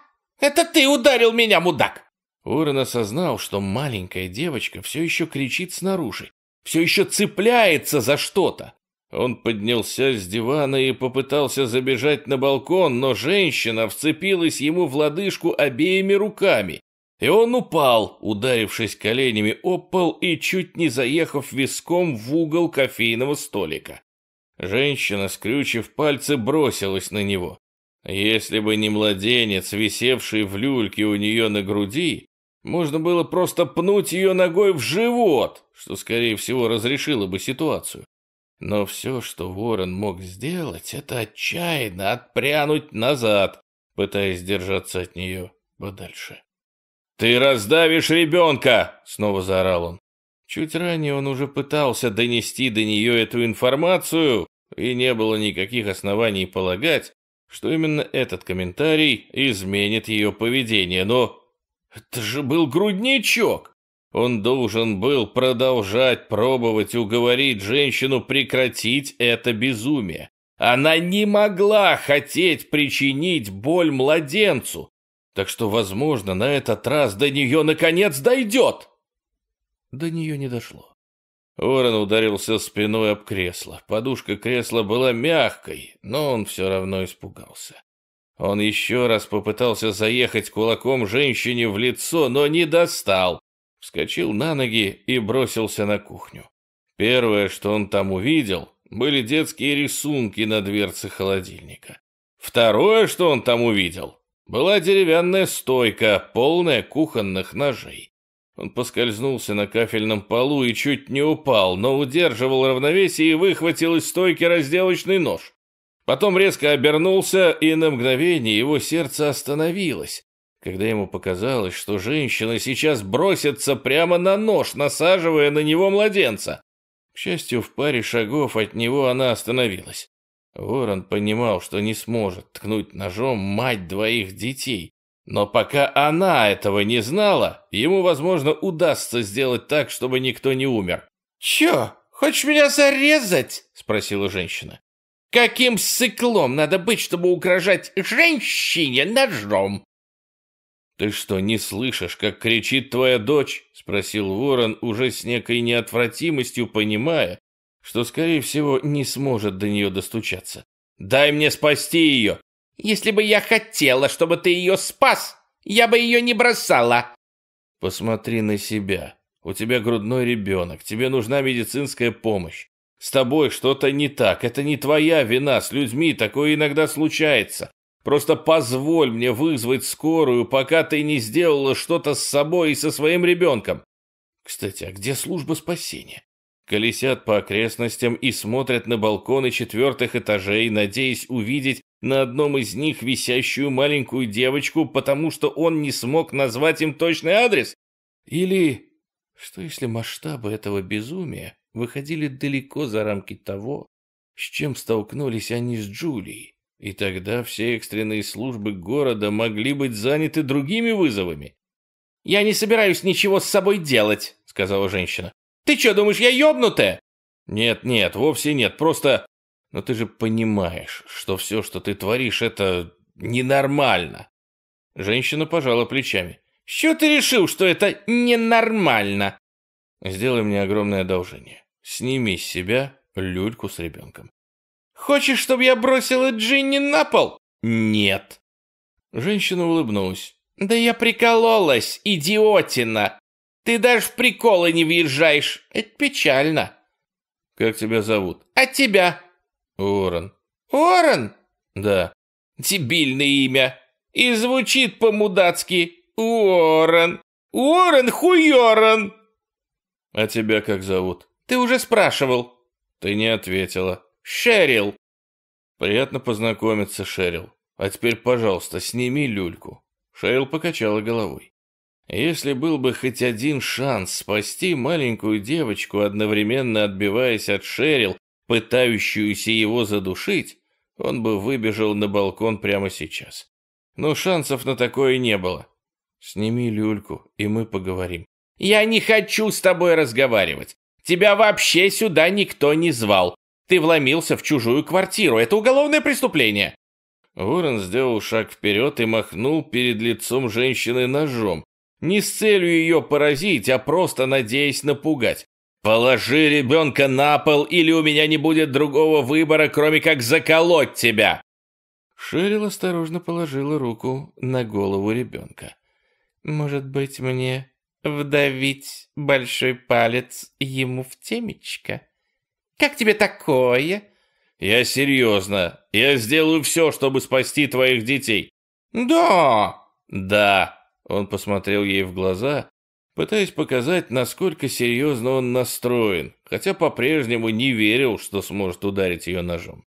Это ты ударил меня, мудак!» Урен осознал, что маленькая девочка все еще кричит снаружи, все еще цепляется за что-то. Он поднялся с дивана и попытался забежать на балкон, но женщина вцепилась ему в лодыжку обеими руками, и он упал, ударившись коленями о пол и чуть не заехав виском в угол кофейного столика. Женщина, скрючив пальцы, бросилась на него. Если бы не младенец, висевший в люльке у нее на груди, можно было просто пнуть ее ногой в живот, что, скорее всего, разрешило бы ситуацию. Но все, что Ворон мог сделать, это отчаянно отпрянуть назад, пытаясь держаться от нее подальше. «Ты раздавишь ребенка!» — снова заорал он. Чуть ранее он уже пытался донести до нее эту информацию, и не было никаких оснований полагать, что именно этот комментарий изменит ее поведение, но... Это же был грудничок! Он должен был продолжать пробовать уговорить женщину прекратить это безумие. Она не могла хотеть причинить боль младенцу. Так что, возможно, на этот раз до нее наконец дойдет. До нее не дошло. Уоррен ударился спиной об кресло. Подушка кресла была мягкой, но он все равно испугался. Он еще раз попытался заехать кулаком женщине в лицо, но не достал. Вскочил на ноги и бросился на кухню. Первое, что он там увидел, были детские рисунки на дверце холодильника. Второе, что он там увидел, была деревянная стойка, полная кухонных ножей. Он поскользнулся на кафельном полу и чуть не упал, но удерживал равновесие и выхватил из стойки разделочный нож. Потом резко обернулся, и на мгновение его сердце остановилось, когда ему показалось, что женщина сейчас бросится прямо на нож, насаживая на него младенца. К счастью, в паре шагов от него она остановилась. Ворон понимал, что не сможет ткнуть ножом мать двоих детей, но пока она этого не знала, ему, возможно, удастся сделать так, чтобы никто не умер. «Чё, хочешь меня зарезать?» – спросила женщина. «Каким сыклом надо быть, чтобы угрожать женщине ножом?» «Ты что, не слышишь, как кричит твоя дочь?» – спросил ворон, уже с некой неотвратимостью понимая, что, скорее всего, не сможет до нее достучаться. «Дай мне спасти ее!» Если бы я хотела, чтобы ты ее спас, я бы ее не бросала. Посмотри на себя. У тебя грудной ребенок, тебе нужна медицинская помощь. С тобой что-то не так, это не твоя вина, с людьми такое иногда случается. Просто позволь мне вызвать скорую, пока ты не сделала что-то с собой и со своим ребенком. Кстати, а где служба спасения? Колесят по окрестностям и смотрят на балконы четвертых этажей, надеясь увидеть на одном из них висящую маленькую девочку, потому что он не смог назвать им точный адрес? Или что если масштабы этого безумия выходили далеко за рамки того, с чем столкнулись они с Джулией, и тогда все экстренные службы города могли быть заняты другими вызовами? «Я не собираюсь ничего с собой делать», — сказала женщина. «Ты что, думаешь, я ёбнутая?» «Нет-нет, вовсе нет, просто но ты же понимаешь, что все, что ты творишь, это ненормально. Женщина пожала плечами. С чего ты решил, что это ненормально? Сделай мне огромное одолжение. Сними с себя люльку с ребенком. Хочешь, чтобы я бросила Джинни на пол? Нет. Женщина улыбнулась. Да я прикололась, идиотина. Ты даже в приколы не въезжаешь. Это печально. Как тебя зовут? А тебя? Орен. Орен? Да. Дебильное имя. И звучит по-мудацки. Орен. Орен хуёрен. А тебя как зовут? Ты уже спрашивал. Ты не ответила. Шерил. Приятно познакомиться, Шерил. А теперь, пожалуйста, сними люльку. Шерил покачала головой. Если был бы хоть один шанс спасти маленькую девочку, одновременно отбиваясь от Шерил пытающуюся его задушить, он бы выбежал на балкон прямо сейчас. Но шансов на такое не было. Сними люльку, и мы поговорим. Я не хочу с тобой разговаривать. Тебя вообще сюда никто не звал. Ты вломился в чужую квартиру. Это уголовное преступление. Ворон сделал шаг вперед и махнул перед лицом женщины ножом. Не с целью ее поразить, а просто надеясь напугать. «Положи ребенка на пол, или у меня не будет другого выбора, кроме как заколоть тебя!» Ширил осторожно положила руку на голову ребенка. «Может быть, мне вдавить большой палец ему в темечко? Как тебе такое?» «Я серьезно. Я сделаю все, чтобы спасти твоих детей». «Да!» «Да!» Он посмотрел ей в глаза пытаясь показать, насколько серьезно он настроен, хотя по-прежнему не верил, что сможет ударить ее ножом.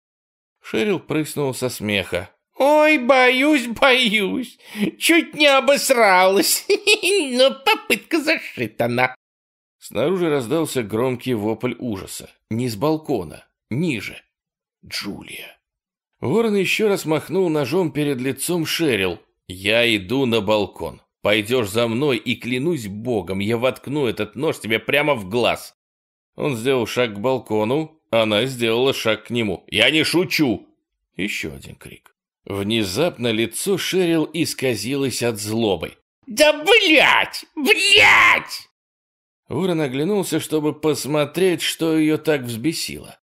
Шерил прыснул со смеха. «Ой, боюсь, боюсь, чуть не обосралась, но попытка зашитана». Снаружи раздался громкий вопль ужаса. Не с балкона, ниже. Джулия. Ворон еще раз махнул ножом перед лицом Шерил. «Я иду на балкон». Пойдешь за мной, и клянусь богом, я воткну этот нож тебе прямо в глаз. Он сделал шаг к балкону, она сделала шаг к нему. Я не шучу! Еще один крик. Внезапно лицо Шерил исказилось от злобы. «Да блять! Блять!» Ворон оглянулся, чтобы посмотреть, что ее так взбесило.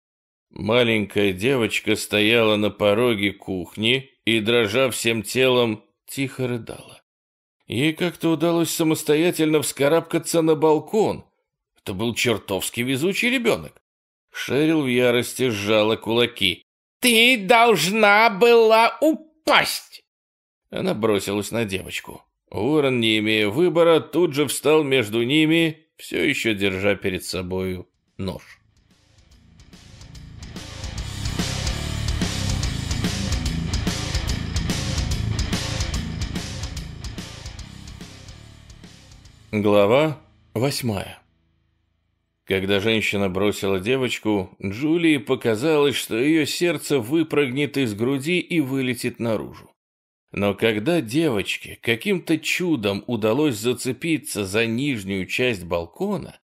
Маленькая девочка стояла на пороге кухни и, дрожа всем телом, тихо рыдала. Ей как-то удалось самостоятельно вскарабкаться на балкон. Это был чертовски везучий ребенок. Шерил в ярости сжала кулаки. «Ты должна была упасть!» Она бросилась на девочку. Уоррен, не имея выбора, тут же встал между ними, все еще держа перед собою нож. Глава восьмая. Когда женщина бросила девочку, Джулии показалось, что ее сердце выпрыгнет из груди и вылетит наружу. Но когда девочке каким-то чудом удалось зацепиться за нижнюю часть балкона,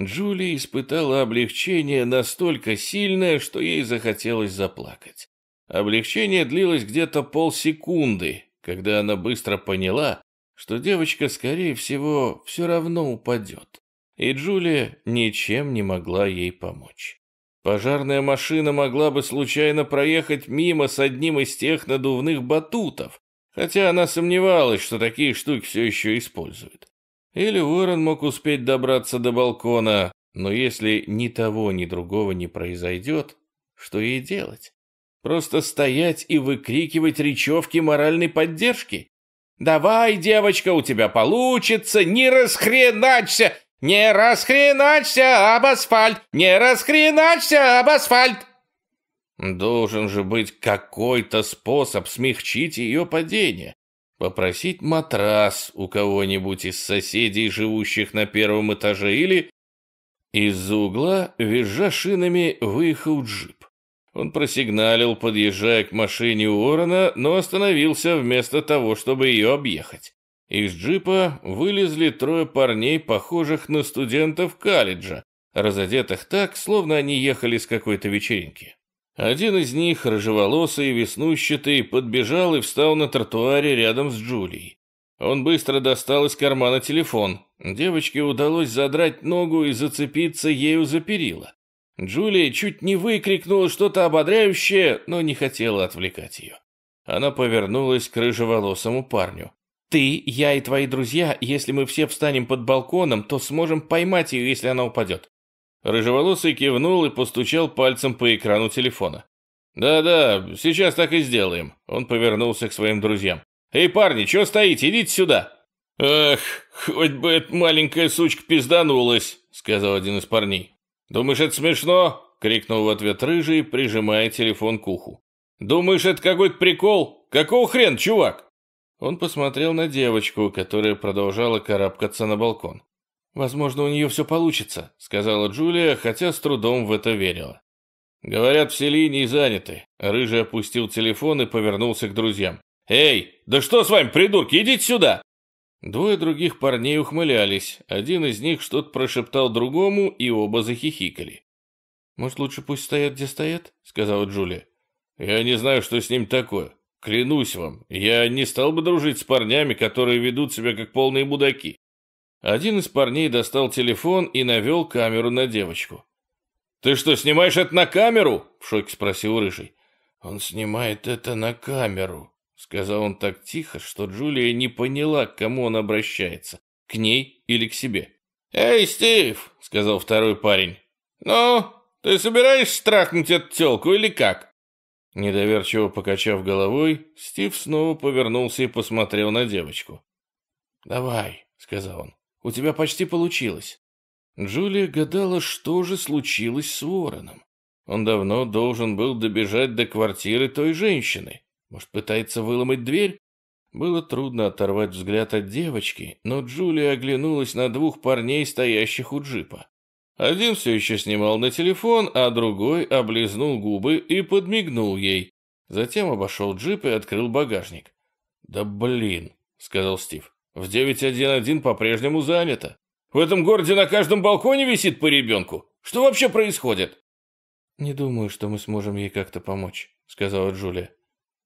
Джулия испытала облегчение настолько сильное, что ей захотелось заплакать. Облегчение длилось где-то полсекунды, когда она быстро поняла, что девочка, скорее всего, все равно упадет, и Джулия ничем не могла ей помочь. Пожарная машина могла бы случайно проехать мимо с одним из тех надувных батутов, хотя она сомневалась, что такие штуки все еще используют. Или Уоррен мог успеть добраться до балкона, но если ни того, ни другого не произойдет, что ей делать? Просто стоять и выкрикивать речевки моральной поддержки? Давай, девочка, у тебя получится, не расхреначься, не расхреначься об асфальт, не расхреначься об асфальт. Должен же быть какой-то способ смягчить ее падение. Попросить матрас у кого-нибудь из соседей, живущих на первом этаже, или... из угла, визжа шинами, выехал джип. Он просигналил, подъезжая к машине Уоррена, но остановился вместо того, чтобы ее объехать. Из джипа вылезли трое парней, похожих на студентов колледжа, разодетых так, словно они ехали с какой-то вечеринки. Один из них, рыжеволосый, веснущатый, подбежал и встал на тротуаре рядом с Джулией. Он быстро достал из кармана телефон. Девочке удалось задрать ногу и зацепиться ею за перила. Джулия чуть не выкрикнула что-то ободряющее, но не хотела отвлекать ее. Она повернулась к рыжеволосому парню. «Ты, я и твои друзья, если мы все встанем под балконом, то сможем поймать ее, если она упадет». Рыжеволосый кивнул и постучал пальцем по экрану телефона. «Да-да, сейчас так и сделаем», — он повернулся к своим друзьям. «Эй, парни, что стоите? Идите сюда!» «Эх, хоть бы эта маленькая сучка пизданулась», — сказал один из парней. «Думаешь, это смешно?» — крикнул в ответ рыжий, прижимая телефон к уху. «Думаешь, это какой-то прикол? Какого хрен, чувак?» Он посмотрел на девочку, которая продолжала карабкаться на балкон. «Возможно, у нее все получится», — сказала Джулия, хотя с трудом в это верила. «Говорят, все линии заняты». Рыжий опустил телефон и повернулся к друзьям. «Эй, да что с вами, придурки, идите сюда!» Двое других парней ухмылялись, один из них что-то прошептал другому, и оба захихикали. «Может, лучше пусть стоят, где стоят?» — сказала Джулия. «Я не знаю, что с ним такое. Клянусь вам, я не стал бы дружить с парнями, которые ведут себя как полные мудаки». Один из парней достал телефон и навел камеру на девочку. «Ты что, снимаешь это на камеру?» — в шоке спросил Рыжий. «Он снимает это на камеру», Сказал он так тихо, что Джулия не поняла, к кому он обращается, к ней или к себе. «Эй, Стив!» — сказал второй парень. «Ну, ты собираешься страхнуть эту тёлку или как?» Недоверчиво покачав головой, Стив снова повернулся и посмотрел на девочку. «Давай», — сказал он, — «у тебя почти получилось». Джулия гадала, что же случилось с Вороном. Он давно должен был добежать до квартиры той женщины. Может, пытается выломать дверь? Было трудно оторвать взгляд от девочки, но Джулия оглянулась на двух парней, стоящих у джипа. Один все еще снимал на телефон, а другой облизнул губы и подмигнул ей. Затем обошел джип и открыл багажник. «Да блин», — сказал Стив, — «в 911 по-прежнему занято. В этом городе на каждом балконе висит по ребенку. Что вообще происходит?» «Не думаю, что мы сможем ей как-то помочь», — сказала Джулия.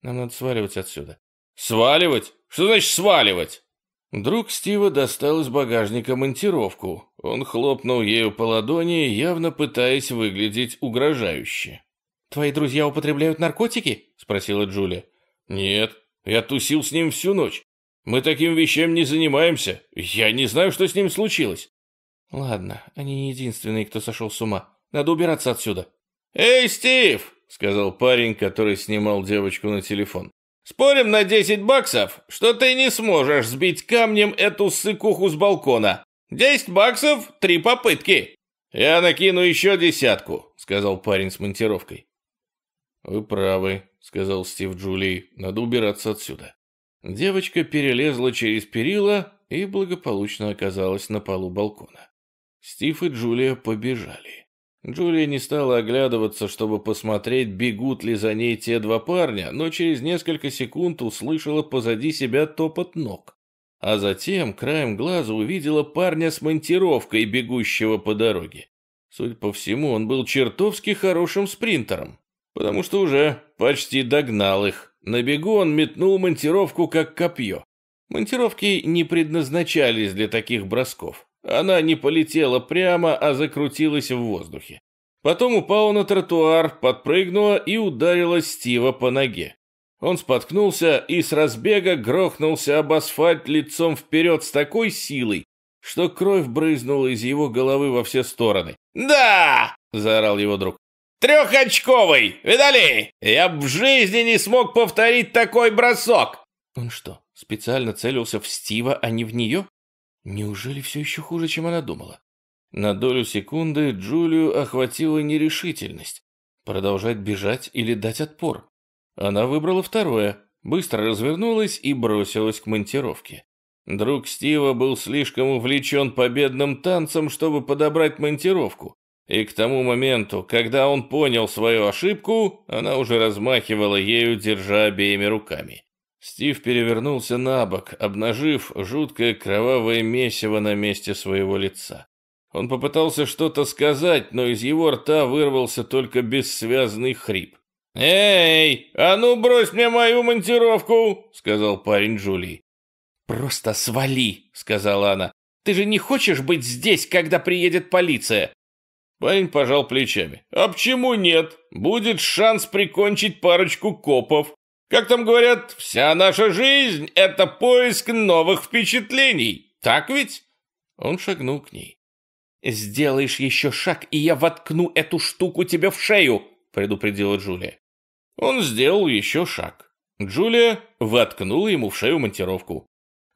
Нам надо сваливать отсюда. Сваливать? Что значит сваливать? Друг Стива достал из багажника монтировку. Он хлопнул ею по ладони, явно пытаясь выглядеть угрожающе. «Твои друзья употребляют наркотики?» – спросила Джулия. «Нет, я тусил с ним всю ночь. Мы таким вещем не занимаемся. Я не знаю, что с ним случилось». «Ладно, они не единственные, кто сошел с ума. Надо убираться отсюда». «Эй, Стив!» — сказал парень, который снимал девочку на телефон. «Спорим на 10 баксов, что ты не сможешь сбить камнем эту сыкуху с балкона. 10 баксов — три попытки!» «Я накину еще десятку», — сказал парень с монтировкой. «Вы правы», — сказал Стив Джулий, — «надо убираться отсюда». Девочка перелезла через перила и благополучно оказалась на полу балкона. Стив и Джулия побежали. Джулия не стала оглядываться, чтобы посмотреть, бегут ли за ней те два парня, но через несколько секунд услышала позади себя топот ног. А затем краем глаза увидела парня с монтировкой, бегущего по дороге. Судя по всему, он был чертовски хорошим спринтером, потому что уже почти догнал их. На бегу он метнул монтировку как копье. Монтировки не предназначались для таких бросков. Она не полетела прямо, а закрутилась в воздухе. Потом упала на тротуар, подпрыгнула и ударила Стива по ноге. Он споткнулся и с разбега грохнулся об асфальт лицом вперед с такой силой, что кровь брызнула из его головы во все стороны. «Да!» — заорал его друг. «Трехочковый! Видали? Я б в жизни не смог повторить такой бросок!» Он что, специально целился в Стива, а не в нее? Неужели все еще хуже, чем она думала? На долю секунды Джулию охватила нерешительность. Продолжать бежать или дать отпор? Она выбрала второе, быстро развернулась и бросилась к монтировке. Друг Стива был слишком увлечен победным танцем, чтобы подобрать монтировку. И к тому моменту, когда он понял свою ошибку, она уже размахивала ею, держа обеими руками. Стив перевернулся на бок, обнажив жуткое кровавое месиво на месте своего лица. Он попытался что-то сказать, но из его рта вырвался только бессвязный хрип. «Эй, а ну брось мне мою монтировку!» — сказал парень Джулии. «Просто свали!» — сказала она. «Ты же не хочешь быть здесь, когда приедет полиция?» Парень пожал плечами. «А почему нет? Будет шанс прикончить парочку копов. Как там говорят, вся наша жизнь — это поиск новых впечатлений. Так ведь?» Он шагнул к ней. «Сделаешь еще шаг, и я воткну эту штуку тебе в шею!» — предупредила Джулия. Он сделал еще шаг. Джулия воткнула ему в шею монтировку.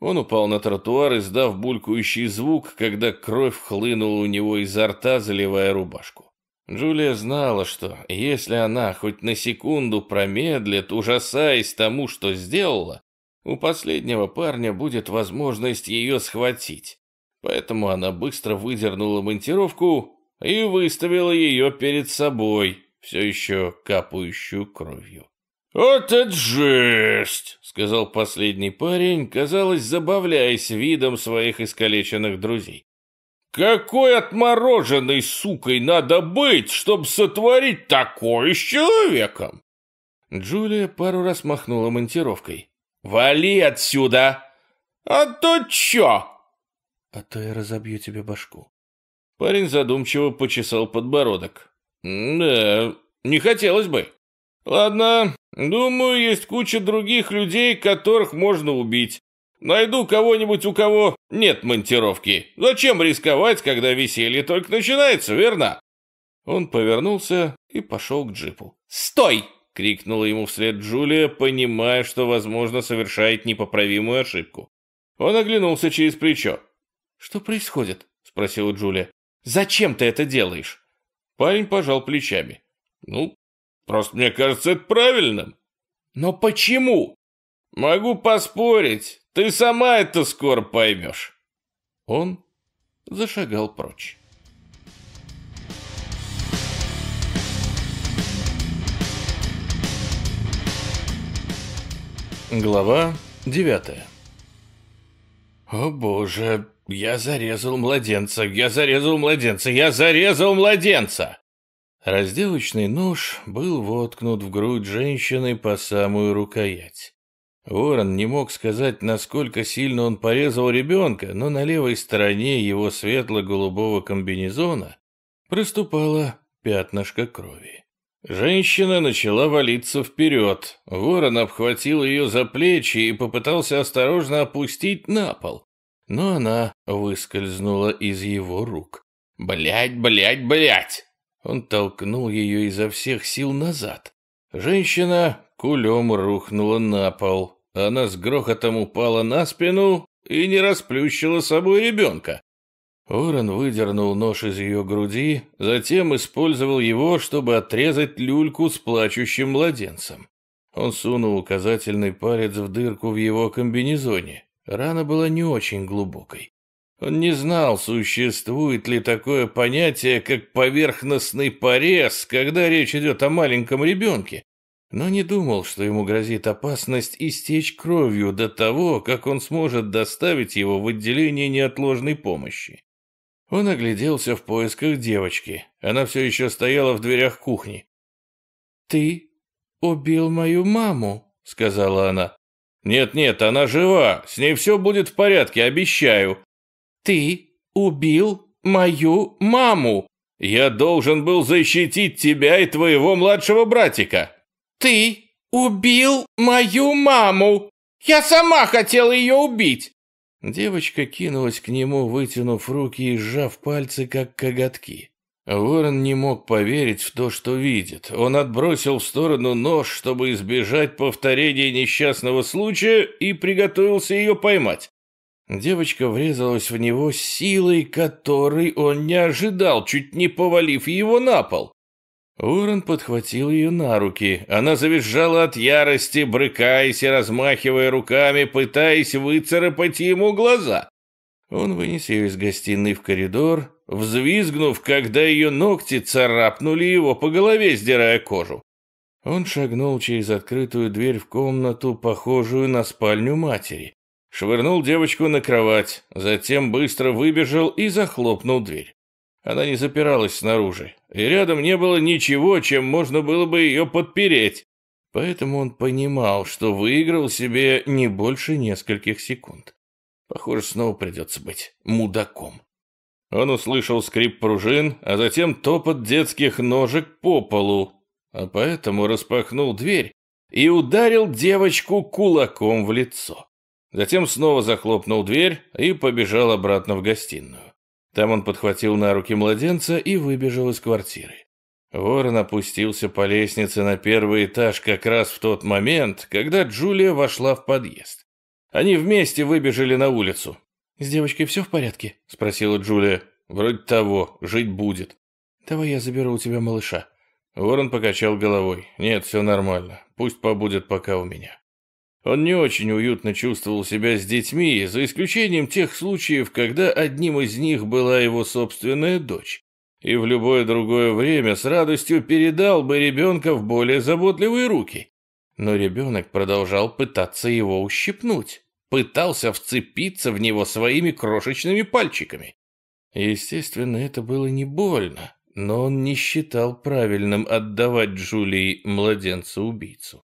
Он упал на тротуар, издав булькающий звук, когда кровь хлынула у него изо рта, заливая рубашку. Джулия знала, что если она хоть на секунду промедлит, ужасаясь тому, что сделала, у последнего парня будет возможность ее схватить. Поэтому она быстро выдернула монтировку и выставила ее перед собой, все еще капающую кровью. «Вот это жесть!» — сказал последний парень, казалось, забавляясь видом своих искалеченных друзей. Какой отмороженной сукой надо быть, чтобы сотворить такое с человеком? Джулия пару раз махнула монтировкой. «Вали отсюда! А то чё?» «А то я разобью тебе башку». Парень задумчиво почесал подбородок. «Да, не хотелось бы. Ладно, думаю, есть куча других людей, которых можно убить. Найду кого-нибудь, у кого нет монтировки. Зачем рисковать, когда веселье только начинается, верно? Он повернулся и пошел к джипу. «Стой!» — крикнула ему вслед Джулия, понимая, что, возможно, совершает непоправимую ошибку. Он оглянулся через плечо. «Что происходит?» — спросила Джулия. «Зачем ты это делаешь?» Парень пожал плечами. «Ну, просто мне кажется это правильным». «Но почему?» «Могу поспорить. Ты сама это скоро поймешь. Он зашагал прочь. Глава девятая. О боже, я зарезал младенца, я зарезал младенца, я зарезал младенца! Разделочный нож был воткнут в грудь женщины по самую рукоять. Ворон не мог сказать, насколько сильно он порезал ребенка, но на левой стороне его светло-голубого комбинезона проступало пятнышко крови. Женщина начала валиться вперед. Ворон обхватил ее за плечи и попытался осторожно опустить на пол. Но она выскользнула из его рук. «Блядь, блядь, блядь!» Он толкнул ее изо всех сил назад. Женщина кулем рухнула на пол. Она с грохотом упала на спину и не расплющила собой ребенка. Орен выдернул нож из ее груди, затем использовал его, чтобы отрезать люльку с плачущим младенцем. Он сунул указательный палец в дырку в его комбинезоне. Рана была не очень глубокой. Он не знал, существует ли такое понятие, как поверхностный порез, когда речь идет о маленьком ребенке, но не думал, что ему грозит опасность истечь кровью до того, как он сможет доставить его в отделение неотложной помощи. Он огляделся в поисках девочки. Она все еще стояла в дверях кухни. «Ты убил мою маму», — сказала она. «Нет-нет, она жива. С ней все будет в порядке, обещаю». «Ты убил мою маму». «Я должен был защитить тебя и твоего младшего братика», «Ты убил мою маму! Я сама хотела ее убить!» Девочка кинулась к нему, вытянув руки и сжав пальцы, как коготки. Ворон не мог поверить в то, что видит. Он отбросил в сторону нож, чтобы избежать повторения несчастного случая, и приготовился ее поймать. Девочка врезалась в него силой, которой он не ожидал, чуть не повалив его на пол. Уоррен подхватил ее на руки. Она завизжала от ярости, брыкаясь и размахивая руками, пытаясь выцарапать ему глаза. Он вынес ее из гостиной в коридор, взвизгнув, когда ее ногти царапнули его по голове, сдирая кожу. Он шагнул через открытую дверь в комнату, похожую на спальню матери. Швырнул девочку на кровать, затем быстро выбежал и захлопнул дверь. Она не запиралась снаружи, и рядом не было ничего, чем можно было бы ее подпереть. Поэтому он понимал, что выиграл себе не больше нескольких секунд. Похоже, снова придется быть мудаком. Он услышал скрип пружин, а затем топот детских ножек по полу, а поэтому распахнул дверь и ударил девочку кулаком в лицо. Затем снова захлопнул дверь и побежал обратно в гостиную. Там он подхватил на руки младенца и выбежал из квартиры. Ворон опустился по лестнице на первый этаж как раз в тот момент, когда Джулия вошла в подъезд. Они вместе выбежали на улицу. «С девочкой все в порядке?» – спросила Джулия. «Вроде того, жить будет». «Давай я заберу у тебя малыша». Ворон покачал головой. «Нет, все нормально. Пусть побудет пока у меня». Он не очень уютно чувствовал себя с детьми, за исключением тех случаев, когда одним из них была его собственная дочь. И в любое другое время с радостью передал бы ребенка в более заботливые руки. Но ребенок продолжал пытаться его ущипнуть, пытался вцепиться в него своими крошечными пальчиками. Естественно, это было не больно, но он не считал правильным отдавать Джулии младенца-убийцу.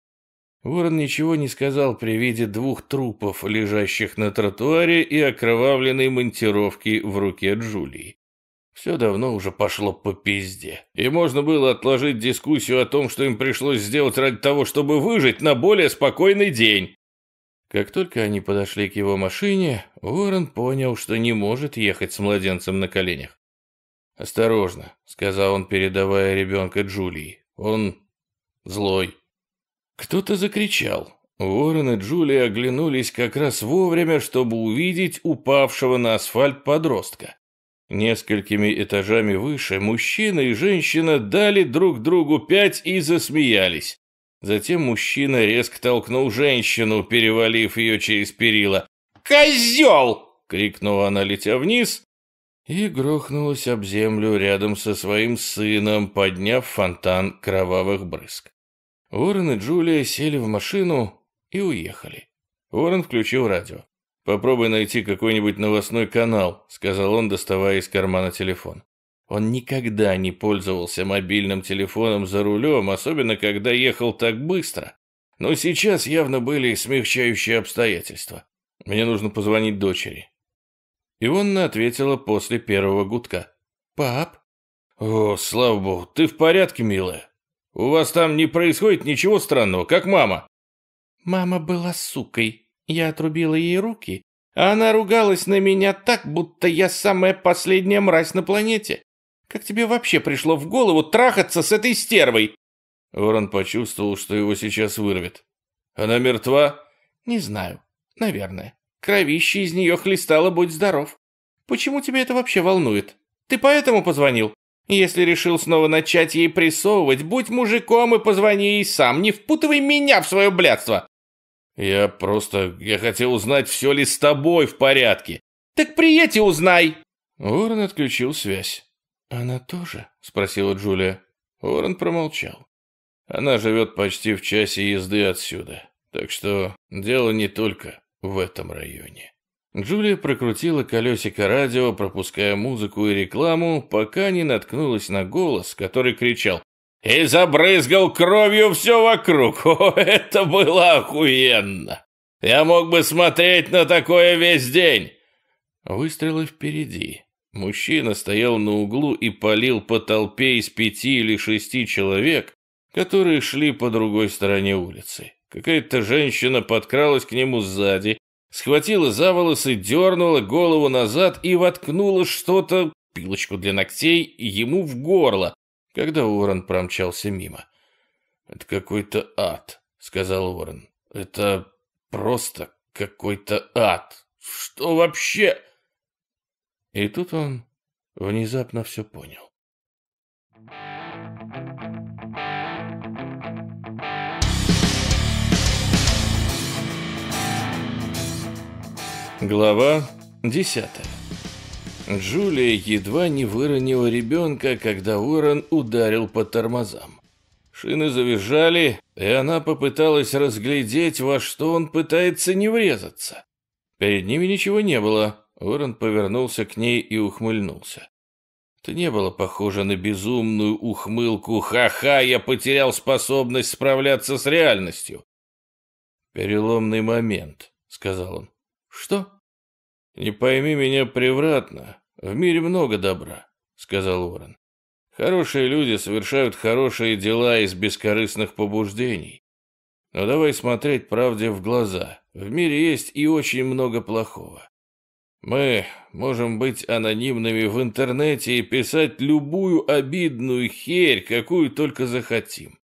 Ворон ничего не сказал при виде двух трупов, лежащих на тротуаре и окровавленной монтировки в руке Джулии. Все давно уже пошло по пизде, и можно было отложить дискуссию о том, что им пришлось сделать ради того, чтобы выжить на более спокойный день. Как только они подошли к его машине, Уоррен понял, что не может ехать с младенцем на коленях. «Осторожно», — сказал он, передавая ребенка Джулии. «Он злой». Кто-то закричал. Ворон и Джулия оглянулись как раз вовремя, чтобы увидеть упавшего на асфальт подростка. Несколькими этажами выше мужчина и женщина дали друг другу пять и засмеялись. Затем мужчина резко толкнул женщину, перевалив ее через перила. «Козел!» — крикнула она, летя вниз, и грохнулась об землю рядом со своим сыном, подняв фонтан кровавых брызг. Уоррен и Джулия сели в машину и уехали. Уоррен включил радио. «Попробуй найти какой-нибудь новостной канал», — сказал он, доставая из кармана телефон. Он никогда не пользовался мобильным телефоном за рулем, особенно когда ехал так быстро. Но сейчас явно были смягчающие обстоятельства. Мне нужно позвонить дочери. Ивонна ответила после первого гудка. «Пап?» «О, слава богу, ты в порядке, милая?» «У вас там не происходит ничего странного, как мама?» «Мама была сукой. Я отрубила ей руки, а она ругалась на меня так, будто я самая последняя мразь на планете. Как тебе вообще пришло в голову трахаться с этой стервой?» Ворон почувствовал, что его сейчас вырвет. «Она мертва?» «Не знаю. Наверное. Кровище из нее хлестало, будь здоров. Почему тебе это вообще волнует? Ты поэтому позвонил?» Если решил снова начать ей прессовывать, будь мужиком и позвони ей сам, не впутывай меня в свое блядство!» «Я просто... я хотел узнать, все ли с тобой в порядке». «Так приедь и узнай!» Уоррен отключил связь. «Она тоже?» — спросила Джулия. Уоррен промолчал. «Она живет почти в часе езды отсюда, так что дело не только в этом районе». Джулия прокрутила колесико радио, пропуская музыку и рекламу, пока не наткнулась на голос, который кричал «И забрызгал кровью все вокруг! О, это было охуенно! Я мог бы смотреть на такое весь день!» Выстрелы впереди. Мужчина стоял на углу и палил по толпе из пяти или шести человек, которые шли по другой стороне улицы. Какая-то женщина подкралась к нему сзади, схватила за волосы, дернула голову назад и воткнула что-то, пилочку для ногтей, ему в горло, когда Уоррен промчался мимо. «Это какой-то ад», — сказал Уоррен. «Это просто какой-то ад. Что вообще?» И тут он внезапно все понял. Глава 10. Джулия едва не выронила ребенка, когда Уоррен ударил по тормозам. Шины завизжали, и она попыталась разглядеть, во что он пытается не врезаться. Перед ними ничего не было. Уоррен повернулся к ней и ухмыльнулся. Это не было похоже на безумную ухмылку «Ха-ха, я потерял способность справляться с реальностью». «Переломный момент», — сказал он. Что? Не пойми меня превратно. В мире много добра, сказал Уоррен. Хорошие люди совершают хорошие дела из бескорыстных побуждений. Но давай смотреть правде в глаза. В мире есть и очень много плохого. Мы можем быть анонимными в интернете и писать любую обидную херь, какую только захотим.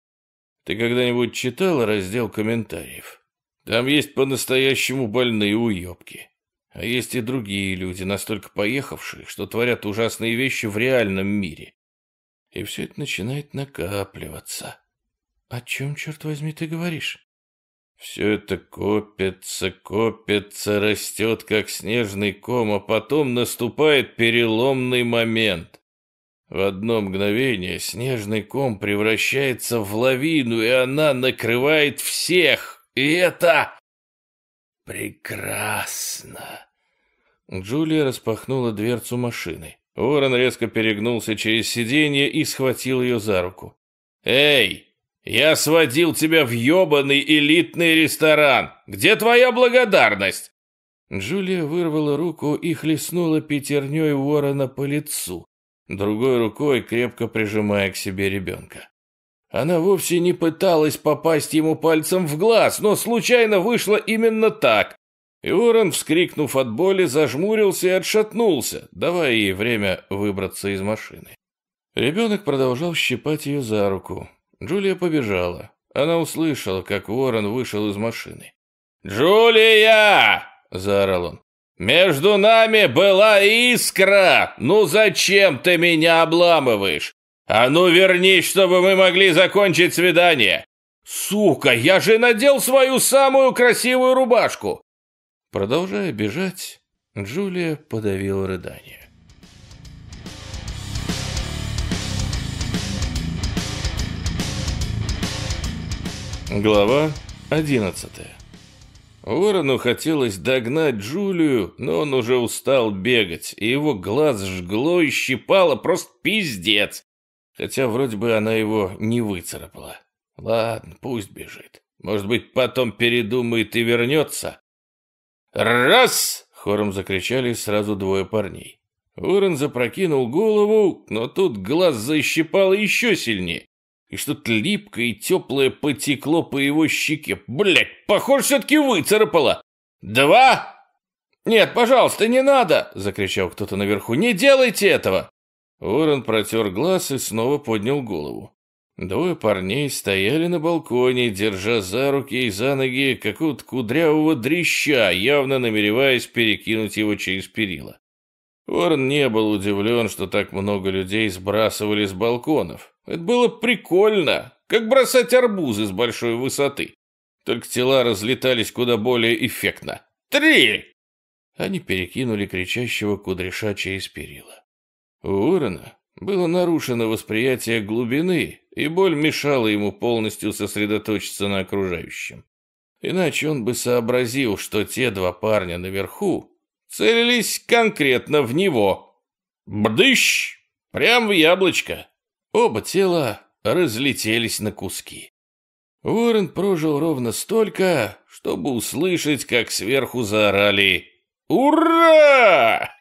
Ты когда-нибудь читал раздел комментариев? Там есть по-настоящему больные уебки. А есть и другие люди, настолько поехавшие, что творят ужасные вещи в реальном мире. И все это начинает накапливаться. О чем, черт возьми, ты говоришь? Все это копится, копится, растет, как снежный ком, а потом наступает переломный момент. В одно мгновение снежный ком превращается в лавину, и она накрывает всех. И это прекрасно. Джулия распахнула дверцу машины. Уоррен резко перегнулся через сиденье и схватил ее за руку. «Эй, я сводил тебя в ёбаный элитный ресторан! Где твоя благодарность?» Джулия вырвала руку и хлестнула пятерней Уоррена по лицу, другой рукой крепко прижимая к себе ребенка. Она вовсе не пыталась попасть ему пальцем в глаз, но случайно вышло именно так. И Уоррен, вскрикнув от боли, зажмурился и отшатнулся, давая ей время выбраться из машины. Ребенок продолжал щипать ее за руку. Джулия побежала. Она услышала, как Уоррен вышел из машины. «Джулия!» – заорал он. «Между нами была искра! Ну зачем ты меня обламываешь? «А ну вернись, чтобы мы могли закончить свидание!» «Сука, я же надел свою самую красивую рубашку!» Продолжая бежать, Джулия подавила рыдание. Глава 11 Ворону хотелось догнать Джулию, но он уже устал бегать, и его глаз жгло и щипало просто пиздец. Хотя вроде бы она его не выцарапала. Ладно, пусть бежит. Может быть, потом передумает и вернется? «Раз!» — хором закричали сразу двое парней. Уоррен запрокинул голову, но тут глаз защипал еще сильнее. И что-то липкое и теплое потекло по его щеке. Блять, похоже, все-таки выцарапало. «Два!» «Нет, пожалуйста, не надо!» — закричал кто-то наверху. «Не делайте этого!» Уоррен протер глаз и снова поднял голову. Двое парней стояли на балконе, держа за руки и за ноги какого-то кудрявого дрища, явно намереваясь перекинуть его через перила. Уоррен не был удивлен, что так много людей сбрасывали с балконов. Это было прикольно, как бросать арбузы с большой высоты. Только тела разлетались куда более эффектно. «Три!» Они перекинули кричащего кудряша через перила. У Уоррена было нарушено восприятие глубины, и боль мешала ему полностью сосредоточиться на окружающем. Иначе он бы сообразил, что те два парня наверху целились конкретно в него. Бдыщ! Прям в яблочко! Оба тела разлетелись на куски. Уоррен прожил ровно столько, чтобы услышать, как сверху заорали «Ура!»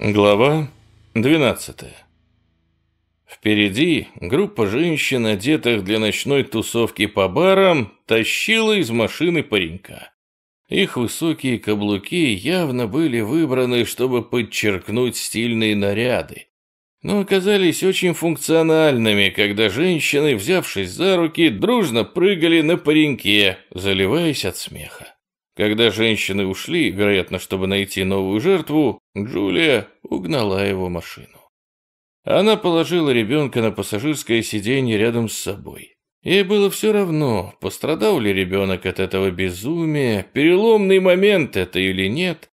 Глава 12. Впереди группа женщин, одетых для ночной тусовки по барам, тащила из машины паренька. Их высокие каблуки явно были выбраны, чтобы подчеркнуть стильные наряды, но оказались очень функциональными, когда женщины, взявшись за руки, дружно прыгали на пареньке, заливаясь от смеха. Когда женщины ушли, вероятно, чтобы найти новую жертву, Джулия угнала его машину. Она положила ребенка на пассажирское сиденье рядом с собой. Ей было все равно, пострадал ли ребенок от этого безумия, переломный момент это или нет.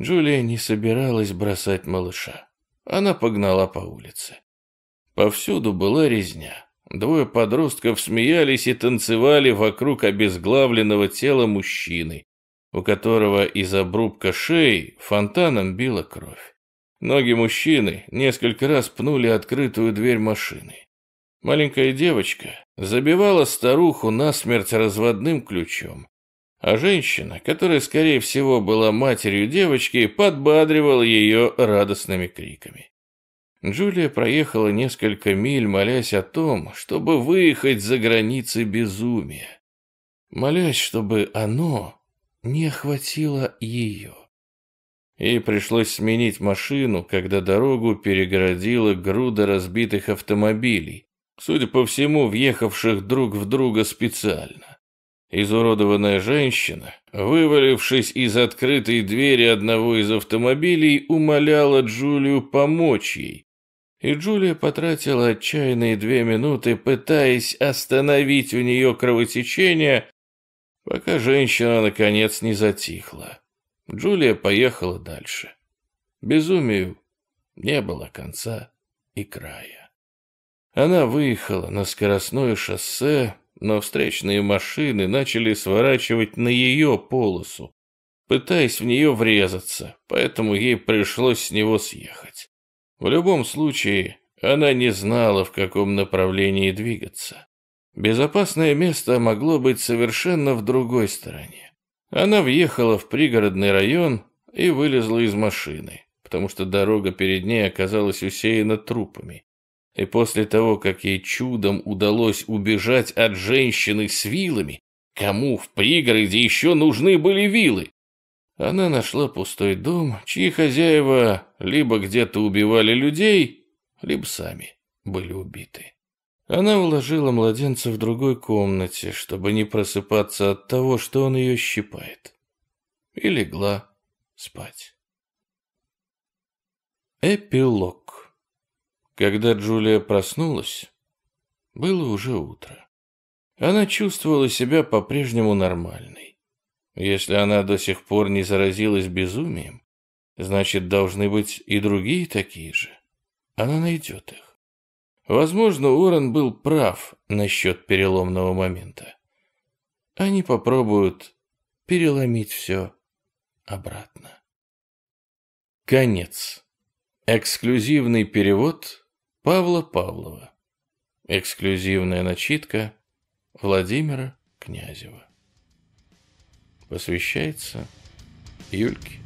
Джулия не собиралась бросать малыша она погнала по улице. Повсюду была резня. Двое подростков смеялись и танцевали вокруг обезглавленного тела мужчины, у которого из обрубка шеи фонтаном била кровь. Ноги мужчины несколько раз пнули открытую дверь машины. Маленькая девочка забивала старуху насмерть разводным ключом, а женщина, которая, скорее всего, была матерью девочки, подбадривала ее радостными криками. Джулия проехала несколько миль, молясь о том, чтобы выехать за границы безумия. Молясь, чтобы оно не охватило ее. Ей пришлось сменить машину, когда дорогу перегородила груда разбитых автомобилей, судя по всему, въехавших друг в друга специально. Изуродованная женщина, вывалившись из открытой двери одного из автомобилей, умоляла Джулию помочь ей. И Джулия потратила отчаянные две минуты, пытаясь остановить у нее кровотечение, пока женщина, наконец, не затихла. Джулия поехала дальше. Безумию не было конца и края. Она выехала на скоростное шоссе, но встречные машины начали сворачивать на ее полосу, пытаясь в нее врезаться, поэтому ей пришлось с него съехать. В любом случае, она не знала, в каком направлении двигаться. Безопасное место могло быть совершенно в другой стороне. Она въехала в пригородный район и вылезла из машины, потому что дорога перед ней оказалась усеяна трупами. И после того, как ей чудом удалось убежать от женщины с вилами, кому в пригороде еще нужны были вилы? Она нашла пустой дом, чьи хозяева либо где-то убивали людей, либо сами были убиты. Она уложила младенца в другой комнате, чтобы не просыпаться от того, что он ее щипает. И легла спать. Эпилог когда Джулия проснулась, было уже утро. Она чувствовала себя по-прежнему нормальной. Если она до сих пор не заразилась безумием, значит, должны быть и другие такие же. Она найдет их. Возможно, Уоррен был прав насчет переломного момента. Они попробуют переломить все обратно. Конец. Эксклюзивный перевод – Павла Павлова. Эксклюзивная начитка Владимира Князева. Посвящается Юльке.